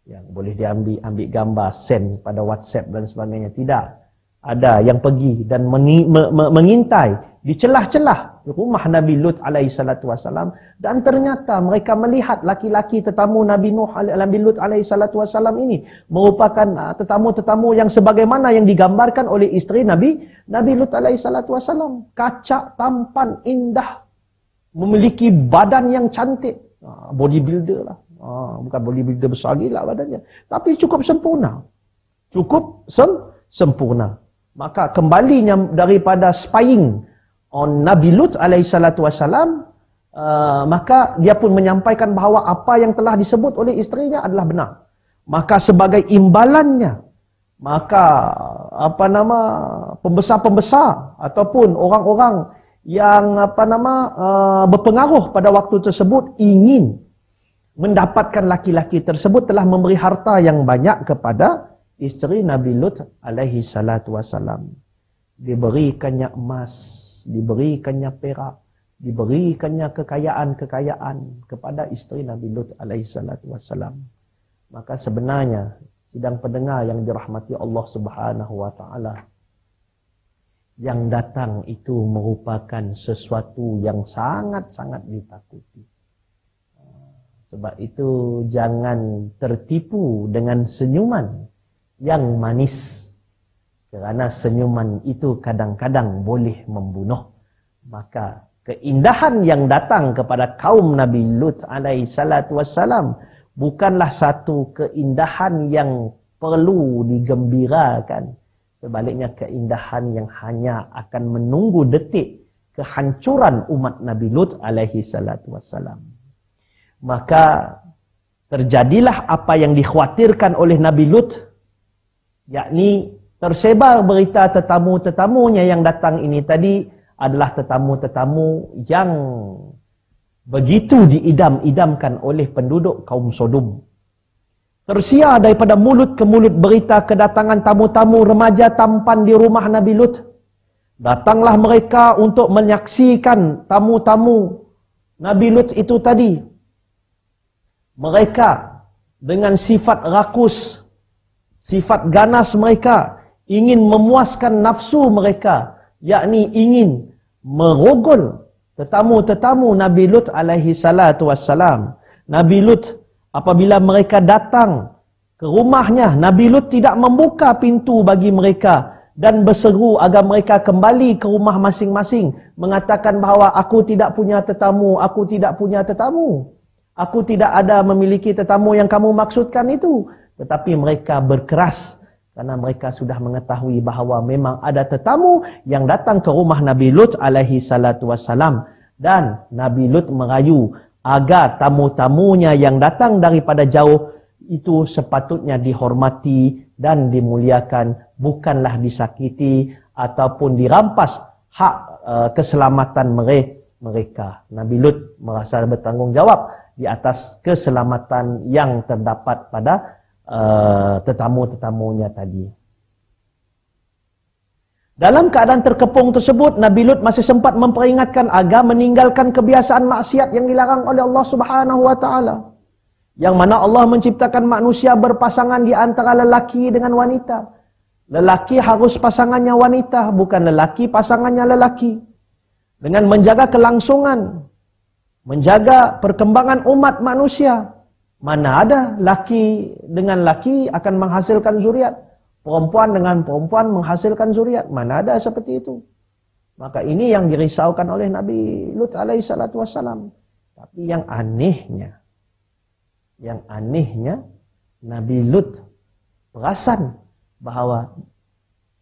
yang boleh diambil ambil gambar send pada WhatsApp dan sebagainya tidak ada yang pergi dan mengintai di celah-celah rumah Nabi Lut alaihi salatu wasalam dan ternyata mereka melihat laki-laki tetamu Nabi Nuh alaihi Lut alaihi salatu wasalam ini merupakan ah, tetamu-tetamu yang sebagaimana yang digambarkan oleh isteri Nabi Nabi Lut alaihi salatu wasalam kacak tampan indah memiliki badan yang cantik ah, bodybuilder lah ah, bukan bodybuilder besar gila badannya tapi cukup sempurna cukup sempurna Maka kembalinya daripada spying on Nabi Lut alaihi salatu wasalam uh, maka dia pun menyampaikan bahawa apa yang telah disebut oleh isterinya adalah benar. Maka sebagai imbalannya maka apa nama pembesar-pembesar ataupun orang-orang yang apa nama uh, berpengaruh pada waktu tersebut ingin mendapatkan laki-laki tersebut telah memberi harta yang banyak kepada isteri Nabi Lut alaihi salatu wasalam. Diberikannya emas, diberikannya perak, diberikannya kekayaan-kekayaan kepada isteri Nabi Lut alaihi salatu wasalam. Maka sebenarnya sidang pendengar yang dirahmati Allah Subhanahu wa taala yang datang itu merupakan sesuatu yang sangat-sangat ditakuti. Sebab itu jangan tertipu dengan senyuman yang manis kerana senyuman itu kadang-kadang boleh membunuh maka keindahan yang datang kepada kaum Nabi Lut alaihi salatu wassalam bukanlah satu keindahan yang perlu digembirakan sebaliknya keindahan yang hanya akan menunggu detik kehancuran umat Nabi Lut alaihi salatu wassalam maka terjadilah apa yang dikhawatirkan oleh Nabi Lut yakni tersebar berita tetamu-tetamunya yang datang ini tadi adalah tetamu-tetamu yang begitu diidam-idamkan oleh penduduk kaum Sodom. Tersiar daripada mulut ke mulut berita kedatangan tamu-tamu remaja tampan di rumah Nabi Lut. Datanglah mereka untuk menyaksikan tamu-tamu Nabi Lut itu tadi. Mereka dengan sifat rakus, sifat ganas mereka ingin memuaskan nafsu mereka yakni ingin merogol tetamu-tetamu Nabi Lut alaihi salatu wassalam Nabi Lut apabila mereka datang ke rumahnya Nabi Lut tidak membuka pintu bagi mereka dan berseru agar mereka kembali ke rumah masing-masing mengatakan bahawa aku tidak punya tetamu aku tidak punya tetamu aku tidak ada memiliki tetamu yang kamu maksudkan itu tetapi mereka berkeras kerana mereka sudah mengetahui bahawa memang ada tetamu yang datang ke rumah Nabi Lut alaihi salatu wasalam dan Nabi Lut merayu agar tamu-tamunya yang datang daripada jauh itu sepatutnya dihormati dan dimuliakan bukanlah disakiti ataupun dirampas hak eh, keselamatan mereka Nabi Lut merasa bertanggungjawab di atas keselamatan yang terdapat pada uh, tetamu-tetamunya tadi. Dalam keadaan terkepung tersebut, Nabi Lut masih sempat memperingatkan agar meninggalkan kebiasaan maksiat yang dilarang oleh Allah Subhanahu wa taala. Yang mana Allah menciptakan manusia berpasangan di antara lelaki dengan wanita. Lelaki harus pasangannya wanita, bukan lelaki pasangannya lelaki. Dengan menjaga kelangsungan, menjaga perkembangan umat manusia, mana ada laki dengan laki akan menghasilkan zuriat. Perempuan dengan perempuan menghasilkan zuriat. Mana ada seperti itu. Maka ini yang dirisaukan oleh Nabi Lut alaih salatu wassalam. Tapi yang anehnya. Yang anehnya Nabi Lut perasan bahawa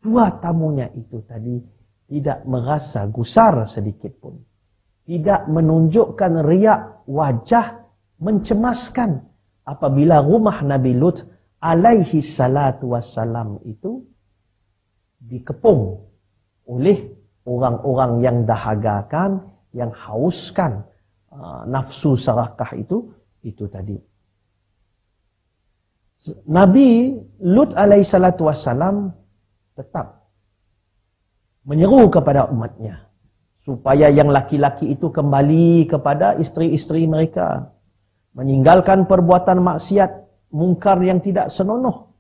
dua tamunya itu tadi tidak merasa gusar sedikit pun. Tidak menunjukkan riak wajah mencemaskan apabila rumah Nabi Lut alaihi salatu wassalam itu dikepung oleh orang-orang yang dahagakan, yang hauskan uh, nafsu serakah itu, itu tadi. Nabi Lut alaihi salatu wassalam tetap menyeru kepada umatnya supaya yang laki-laki itu kembali kepada isteri-isteri mereka meninggalkan perbuatan maksiat mungkar yang tidak senonoh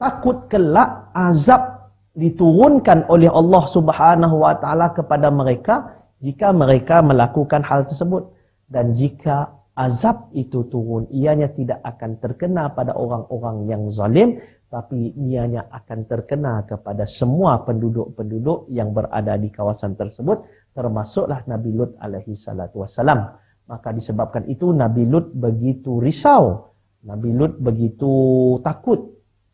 takut kelak azab diturunkan oleh Allah Subhanahu wa taala kepada mereka jika mereka melakukan hal tersebut dan jika azab itu turun ianya tidak akan terkena pada orang-orang yang zalim tapi ianya akan terkena kepada semua penduduk-penduduk yang berada di kawasan tersebut termasuklah Nabi Lut alaihi salatu wasalam Maka disebabkan itu Nabi Lut begitu risau. Nabi Lut begitu takut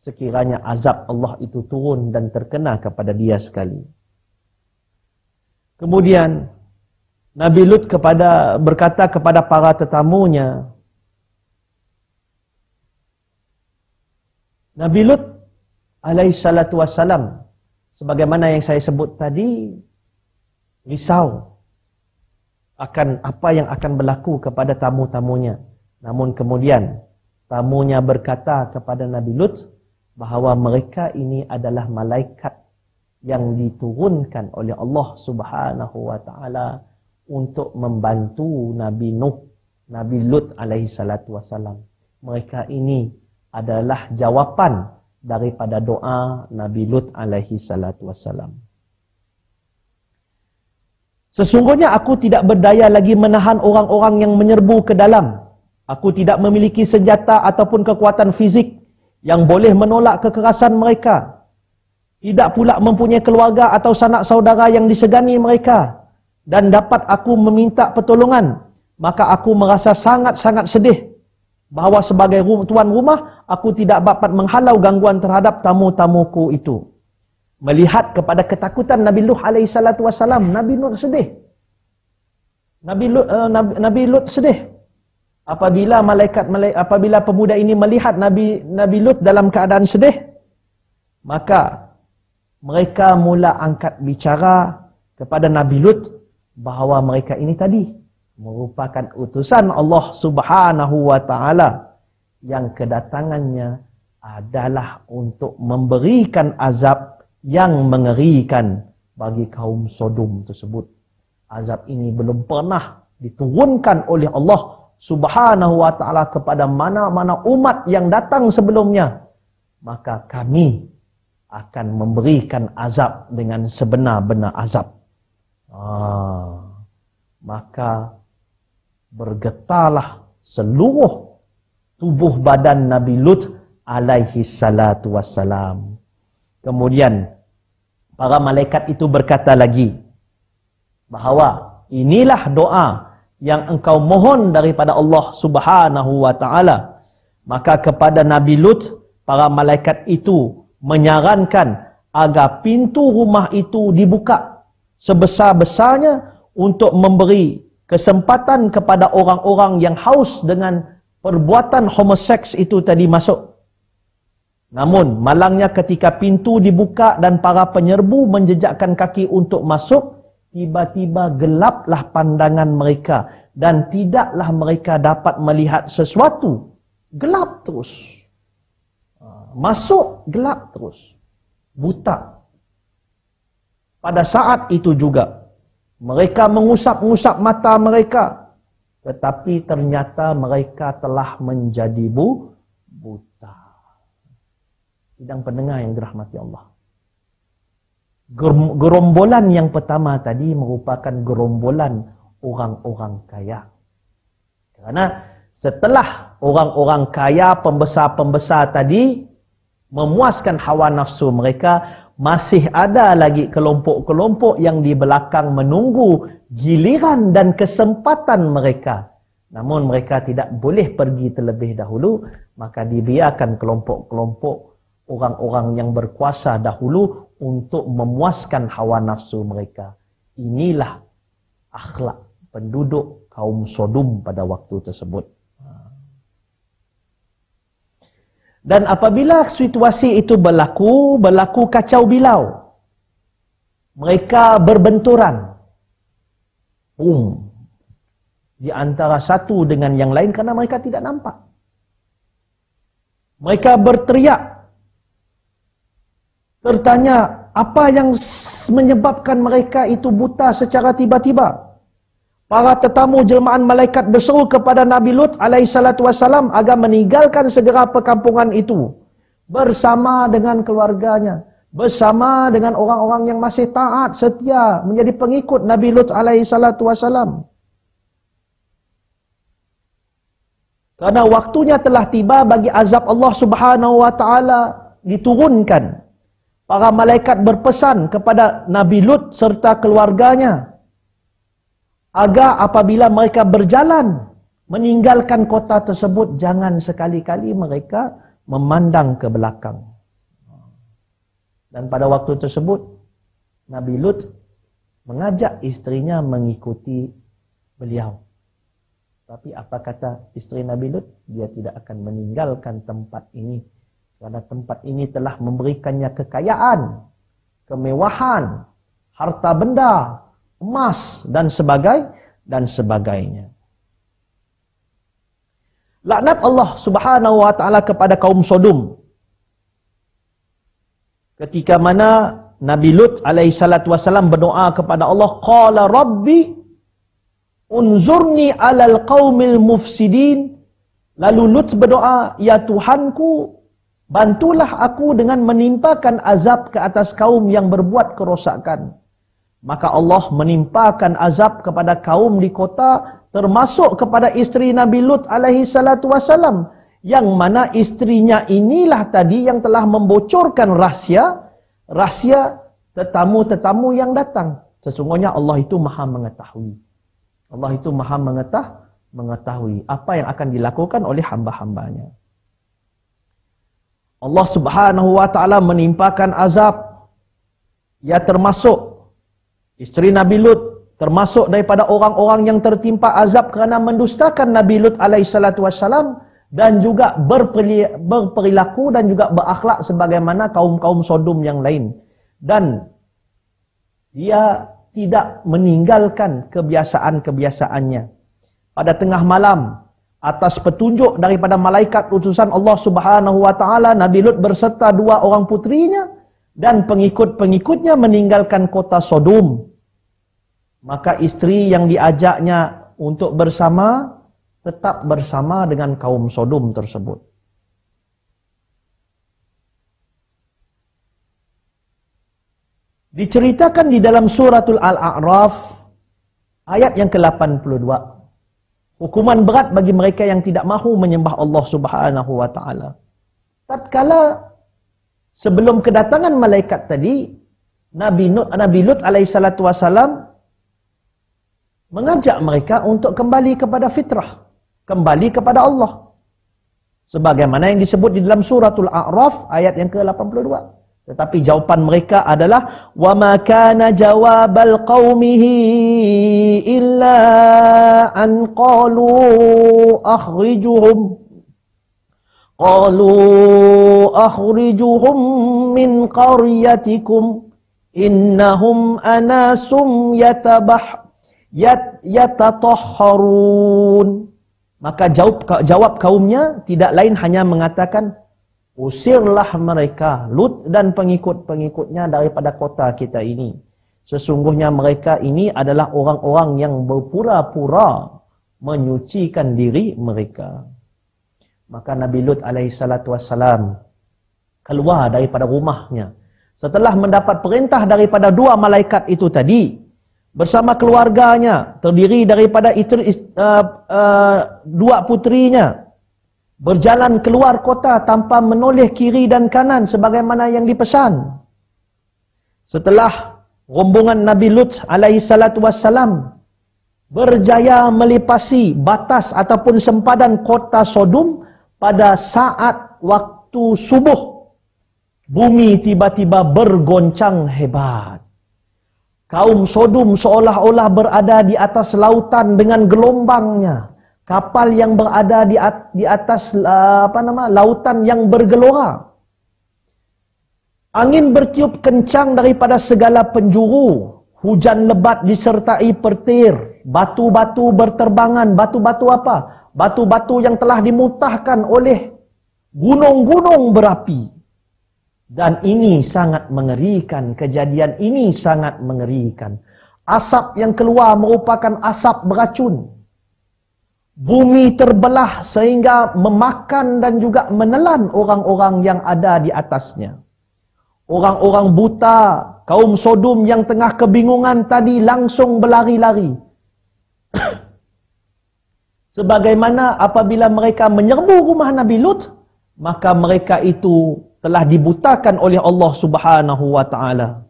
sekiranya azab Allah itu turun dan terkena kepada dia sekali. Kemudian Nabi Lut kepada berkata kepada para tetamunya Nabi Lut alaihi salatu wasalam sebagaimana yang saya sebut tadi risau akan apa yang akan berlaku kepada tamu-tamunya. Namun kemudian tamunya berkata kepada Nabi Lut bahawa mereka ini adalah malaikat yang diturunkan oleh Allah Subhanahu wa taala untuk membantu Nabi Nuh, Nabi Lut alaihi salatu wasalam. Mereka ini adalah jawapan daripada doa Nabi Lut alaihi salatu wasalam. Sesungguhnya aku tidak berdaya lagi menahan orang-orang yang menyerbu ke dalam. Aku tidak memiliki senjata ataupun kekuatan fizik yang boleh menolak kekerasan mereka. Tidak pula mempunyai keluarga atau sanak saudara yang disegani mereka. Dan dapat aku meminta pertolongan. Maka aku merasa sangat-sangat sedih bahawa sebagai tuan rumah aku tidak dapat menghalau gangguan terhadap tamu-tamuku itu.'" melihat kepada ketakutan Nabi Luh alaihi salatu wasalam Nabi Nur sedih Nabi Lut, uh, Nabi, Nabi Lut sedih apabila malaikat apabila pemuda ini melihat Nabi Nabi Lut dalam keadaan sedih maka mereka mula angkat bicara kepada Nabi Lut bahawa mereka ini tadi merupakan utusan Allah Subhanahu wa taala yang kedatangannya adalah untuk memberikan azab yang mengerikan bagi kaum Sodom tersebut. Azab ini belum pernah diturunkan oleh Allah Subhanahu wa taala kepada mana-mana umat yang datang sebelumnya. Maka kami akan memberikan azab dengan sebenar-benar azab. Ah, maka bergetarlah seluruh tubuh badan Nabi Lut alaihi salatu wassalam. Kemudian para malaikat itu berkata lagi bahawa inilah doa yang engkau mohon daripada Allah Subhanahu wa taala. Maka kepada Nabi Lut para malaikat itu menyarankan agar pintu rumah itu dibuka sebesar-besarnya untuk memberi kesempatan kepada orang-orang yang haus dengan perbuatan homoseks itu tadi masuk. Namun, malangnya ketika pintu dibuka dan para penyerbu menjejakkan kaki untuk masuk, tiba-tiba gelaplah pandangan mereka dan tidaklah mereka dapat melihat sesuatu. Gelap terus. Ha, masuk, gelap terus. Buta. Pada saat itu juga, mereka mengusap-ngusap mata mereka. Tetapi ternyata mereka telah menjadi buta sidang pendengar yang dirahmati Allah. Gerombolan yang pertama tadi merupakan gerombolan orang-orang kaya. Kerana setelah orang-orang kaya pembesar-pembesar tadi memuaskan hawa nafsu mereka, masih ada lagi kelompok-kelompok yang di belakang menunggu giliran dan kesempatan mereka. Namun mereka tidak boleh pergi terlebih dahulu, maka dibiarkan kelompok-kelompok orang-orang yang berkuasa dahulu untuk memuaskan hawa nafsu mereka. Inilah akhlak penduduk kaum Sodom pada waktu tersebut. Dan apabila situasi itu berlaku, berlaku kacau bilau. Mereka berbenturan. Um, Di antara satu dengan yang lain kerana mereka tidak nampak. Mereka berteriak bertanya apa yang menyebabkan mereka itu buta secara tiba-tiba. Para tetamu jelmaan malaikat berseru kepada Nabi Lut alaihissalatu wassalam agar meninggalkan segera perkampungan itu. Bersama dengan keluarganya. Bersama dengan orang-orang yang masih taat, setia, menjadi pengikut Nabi Lut alaihissalatu wassalam. Karena waktunya telah tiba bagi azab Allah subhanahu wa ta'ala Diturunkan para malaikat berpesan kepada Nabi Lut serta keluarganya agar apabila mereka berjalan meninggalkan kota tersebut jangan sekali-kali mereka memandang ke belakang. Dan pada waktu tersebut Nabi Lut mengajak isterinya mengikuti beliau. Tapi apa kata isteri Nabi Lut? Dia tidak akan meninggalkan tempat ini kerana tempat ini telah memberikannya kekayaan, kemewahan, harta benda, emas dan sebagai dan sebagainya. Laknat Allah Subhanahu wa taala kepada kaum Sodom. Ketika mana Nabi Lut alaihi salatu wasalam berdoa kepada Allah, qala rabbi unzurni alal qaumil mufsidin. Lalu Lut berdoa, ya Tuhanku, Bantulah aku dengan menimpakan azab ke atas kaum yang berbuat kerosakan. Maka Allah menimpakan azab kepada kaum di kota termasuk kepada isteri Nabi Lut alaihi salatu wasalam yang mana istrinya inilah tadi yang telah membocorkan rahsia rahsia tetamu-tetamu yang datang. Sesungguhnya Allah itu Maha mengetahui. Allah itu Maha mengetah mengetahui apa yang akan dilakukan oleh hamba-hambanya. Allah Subhanahu wa taala menimpakan azab ya termasuk isteri Nabi Lut termasuk daripada orang-orang yang tertimpa azab kerana mendustakan Nabi Lut alaihi salatu wasalam dan juga berperilaku dan juga berakhlak sebagaimana kaum-kaum Sodom yang lain dan dia tidak meninggalkan kebiasaan-kebiasaannya pada tengah malam atas petunjuk daripada malaikat utusan Allah Subhanahu wa taala Nabi Lut berserta dua orang putrinya dan pengikut-pengikutnya meninggalkan kota Sodom maka istri yang diajaknya untuk bersama tetap bersama dengan kaum Sodom tersebut Diceritakan di dalam suratul Al-A'raf ayat yang ke-82 Hukuman berat bagi mereka yang tidak mahu menyembah Allah Subhanahu wa taala. Tatkala sebelum kedatangan malaikat tadi, Nabi Nuh Nabi Lut alaihi salatu wasalam mengajak mereka untuk kembali kepada fitrah, kembali kepada Allah. Sebagaimana yang disebut di dalam suratul A'raf ayat yang ke-82. Tetapi jawapan mereka adalah wa ma kana jawabal qaumihi illa an qalu akhrijuhum qalu akhrijuhum min qaryatikum innahum anasum yatabah yat yatatahharun maka jawab jawab kaumnya tidak lain hanya mengatakan Usirlah mereka, Lut dan pengikut-pengikutnya daripada kota kita ini. Sesungguhnya mereka ini adalah orang-orang yang berpura-pura menyucikan diri mereka. Maka Nabi Lut AS keluar daripada rumahnya. Setelah mendapat perintah daripada dua malaikat itu tadi, bersama keluarganya, terdiri daripada istri, uh, uh, dua putrinya, berjalan keluar kota tanpa menoleh kiri dan kanan sebagaimana yang dipesan. Setelah rombongan Nabi Lut alaihi salatu wassalam berjaya melipasi batas ataupun sempadan kota Sodom pada saat waktu subuh bumi tiba-tiba bergoncang hebat kaum Sodom seolah-olah berada di atas lautan dengan gelombangnya kapal yang berada di at, di atas uh, apa nama lautan yang bergelora angin bertiup kencang daripada segala penjuru hujan lebat disertai petir batu-batu berterbangan batu-batu apa batu-batu yang telah dimutahkan oleh gunung-gunung berapi dan ini sangat mengerikan kejadian ini sangat mengerikan asap yang keluar merupakan asap beracun bumi terbelah sehingga memakan dan juga menelan orang-orang yang ada di atasnya. Orang-orang buta, kaum Sodom yang tengah kebingungan tadi langsung berlari-lari. [coughs] Sebagaimana apabila mereka menyerbu rumah Nabi Lut, maka mereka itu telah dibutakan oleh Allah Subhanahu wa taala.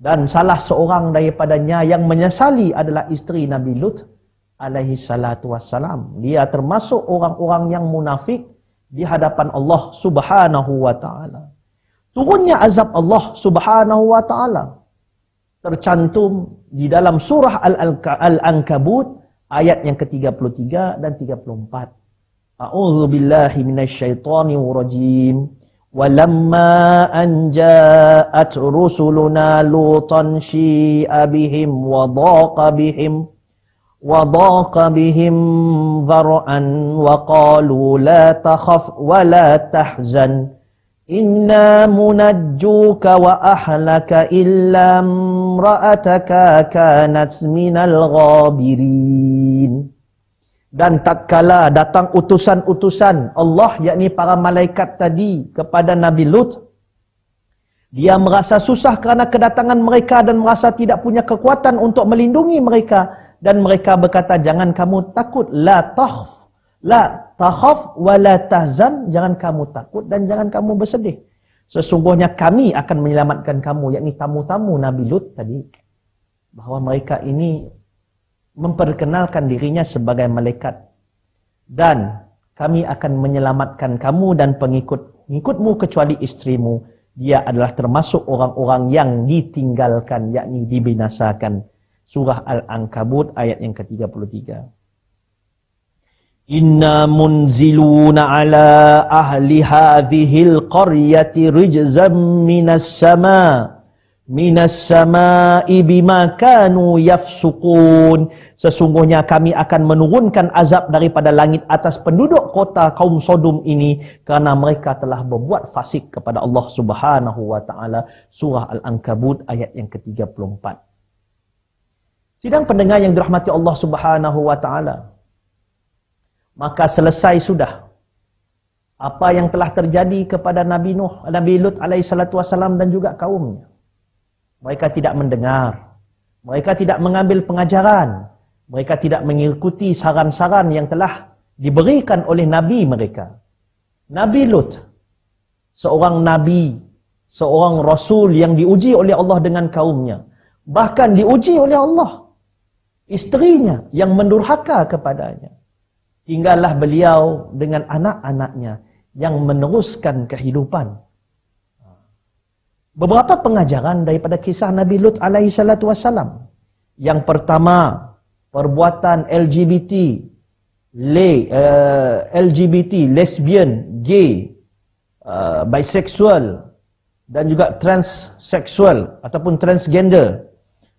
Dan salah seorang daripadanya yang menyesali adalah isteri Nabi Lut alaihi salatu wassalam. Dia termasuk orang-orang yang munafik di hadapan Allah subhanahu wa ta'ala. Turunnya azab Allah subhanahu wa ta'ala tercantum di dalam surah Al-Ankabut ayat yang ke-33 dan 34. A'udhu billahi minasyaitani rajim. Walamma anja'at rusuluna lutan shi'a bihim wa daqa bihim. وضاق بهم ذرعا وقالوا لا تخف ولا تحزن إنا منجوك وأهلك إلا امرأتك كانت من الغابرين dan tak kala datang utusan-utusan Allah yakni para malaikat tadi kepada Nabi Lut dia merasa susah kerana kedatangan mereka dan merasa tidak punya kekuatan untuk melindungi mereka dan mereka berkata jangan kamu takut la takhaf la takhaf wa la tahzan jangan kamu takut dan jangan kamu bersedih sesungguhnya kami akan menyelamatkan kamu yakni tamu-tamu Nabi Lut tadi bahawa mereka ini memperkenalkan dirinya sebagai malaikat dan kami akan menyelamatkan kamu dan pengikut pengikutmu kecuali istrimu dia adalah termasuk orang-orang yang ditinggalkan yakni dibinasakan Surah Al-Ankabut ayat yang ke-33. Inna munziluna ala ahli hadhihi al-qaryati rijzan minas sama minas sama'i bima kanu yafsukun sesungguhnya kami akan menurunkan azab daripada langit atas penduduk kota kaum Sodom ini kerana mereka telah berbuat fasik kepada Allah Subhanahu wa taala surah al-ankabut ayat yang ke-34 Sidang pendengar yang dirahmati Allah Subhanahu wa taala. Maka selesai sudah apa yang telah terjadi kepada Nabi Nuh, Nabi Lut alaihi salatu wasalam dan juga kaumnya. Mereka tidak mendengar. Mereka tidak mengambil pengajaran. Mereka tidak mengikuti saran-saran yang telah diberikan oleh nabi mereka. Nabi Lut seorang nabi, seorang rasul yang diuji oleh Allah dengan kaumnya. Bahkan diuji oleh Allah isterinya yang mendurhaka kepadanya. tinggallah beliau dengan anak-anaknya yang meneruskan kehidupan. Beberapa pengajaran daripada kisah Nabi Lut alaihi salatu wasalam. Yang pertama, perbuatan LGBT, le, uh, eh, LGBT, lesbian, gay, uh, bisexual dan juga transsexual ataupun transgender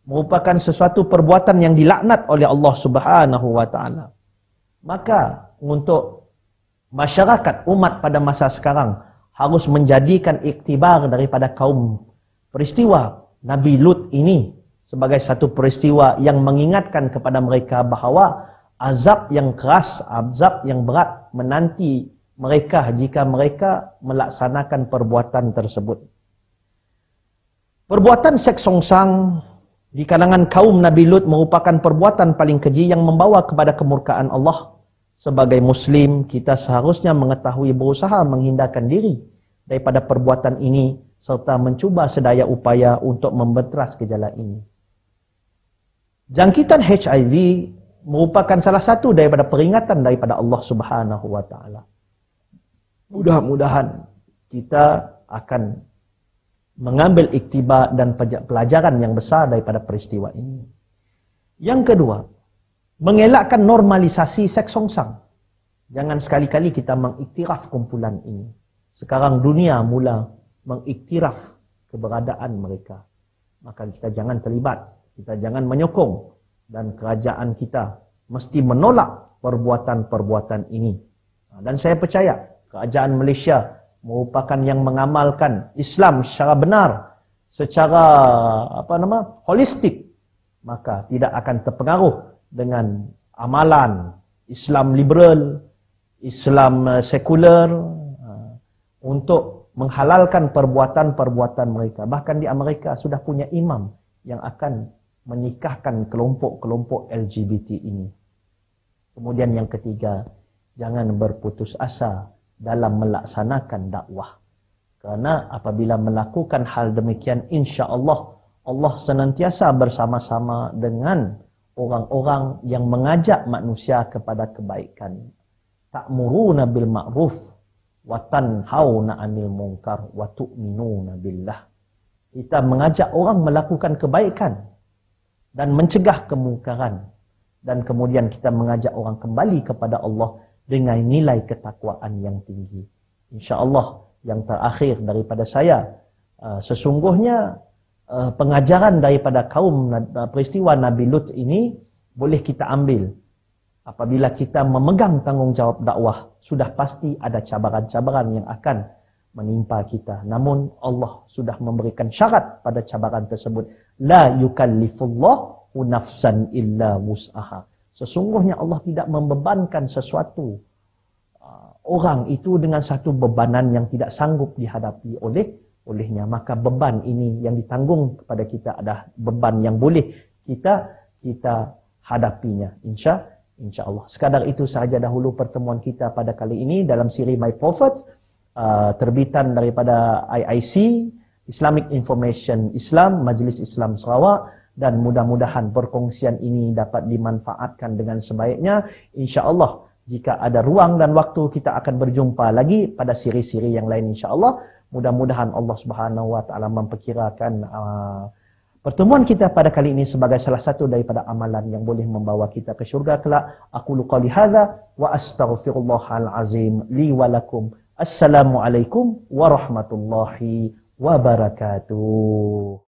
merupakan sesuatu perbuatan yang dilaknat oleh Allah Subhanahu wa taala. Maka untuk masyarakat umat pada masa sekarang harus menjadikan iktibar daripada kaum peristiwa Nabi Lut ini sebagai satu peristiwa yang mengingatkan kepada mereka bahawa azab yang keras, azab yang berat menanti mereka jika mereka melaksanakan perbuatan tersebut. Perbuatan seksongsang di kalangan kaum Nabi Lut merupakan perbuatan paling keji yang membawa kepada kemurkaan Allah. Sebagai Muslim, kita seharusnya mengetahui berusaha menghindarkan diri daripada perbuatan ini serta mencuba sedaya upaya untuk membetras gejala ini. Jangkitan HIV merupakan salah satu daripada peringatan daripada Allah Subhanahu wa Mudah-mudahan kita akan mengambil iktibar dan pelajaran yang besar daripada peristiwa ini. Yang kedua, mengelakkan normalisasi seks songsang. Jangan sekali-kali kita mengiktiraf kumpulan ini. Sekarang dunia mula mengiktiraf keberadaan mereka. Maka kita jangan terlibat, kita jangan menyokong dan kerajaan kita mesti menolak perbuatan-perbuatan ini. Ha, dan saya percaya kerajaan Malaysia merupakan yang mengamalkan Islam secara benar, secara apa nama holistik, maka tidak akan terpengaruh dengan amalan Islam liberal, Islam eh, sekuler eh, untuk menghalalkan perbuatan-perbuatan mereka. Bahkan di Amerika sudah punya imam yang akan menikahkan kelompok-kelompok LGBT ini. Kemudian yang ketiga, jangan berputus asa dalam melaksanakan dakwah. Kerana apabila melakukan hal demikian insya-Allah Allah senantiasa bersama-sama dengan orang-orang yang mengajak manusia kepada kebaikan. Tak muru nabil bil watan hau na 'anil munkar wa tu'minuna nabilah. Kita mengajak orang melakukan kebaikan dan mencegah kemungkaran dan kemudian kita mengajak orang kembali kepada Allah dengan nilai ketakwaan yang tinggi. InsyaAllah yang terakhir daripada saya, uh, sesungguhnya uh, pengajaran daripada kaum uh, peristiwa Nabi Lut ini boleh kita ambil. Apabila kita memegang tanggungjawab dakwah, sudah pasti ada cabaran-cabaran yang akan menimpa kita. Namun Allah sudah memberikan syarat pada cabaran tersebut. La yukallifullahu nafsan illa mus'ahah. Sesungguhnya Allah tidak membebankan sesuatu uh, orang itu dengan satu bebanan yang tidak sanggup dihadapi oleh olehnya maka beban ini yang ditanggung kepada kita adalah beban yang boleh kita kita hadapinya insya Insya Allah. sekadar itu sahaja dahulu pertemuan kita pada kali ini dalam siri my prophet uh, terbitan daripada IIC Islamic Information Islam Majlis Islam Sarawak dan mudah-mudahan perkongsian ini dapat dimanfaatkan dengan sebaiknya insyaallah jika ada ruang dan waktu kita akan berjumpa lagi pada siri-siri yang lain insyaallah mudah-mudahan Allah Subhanahu wa taala memperkirakan uh, pertemuan kita pada kali ini sebagai salah satu daripada amalan yang boleh membawa kita ke syurga kelak aku qali hadza wa astaghfirullahal azim li wa lakum assalamualaikum warahmatullahi wabarakatuh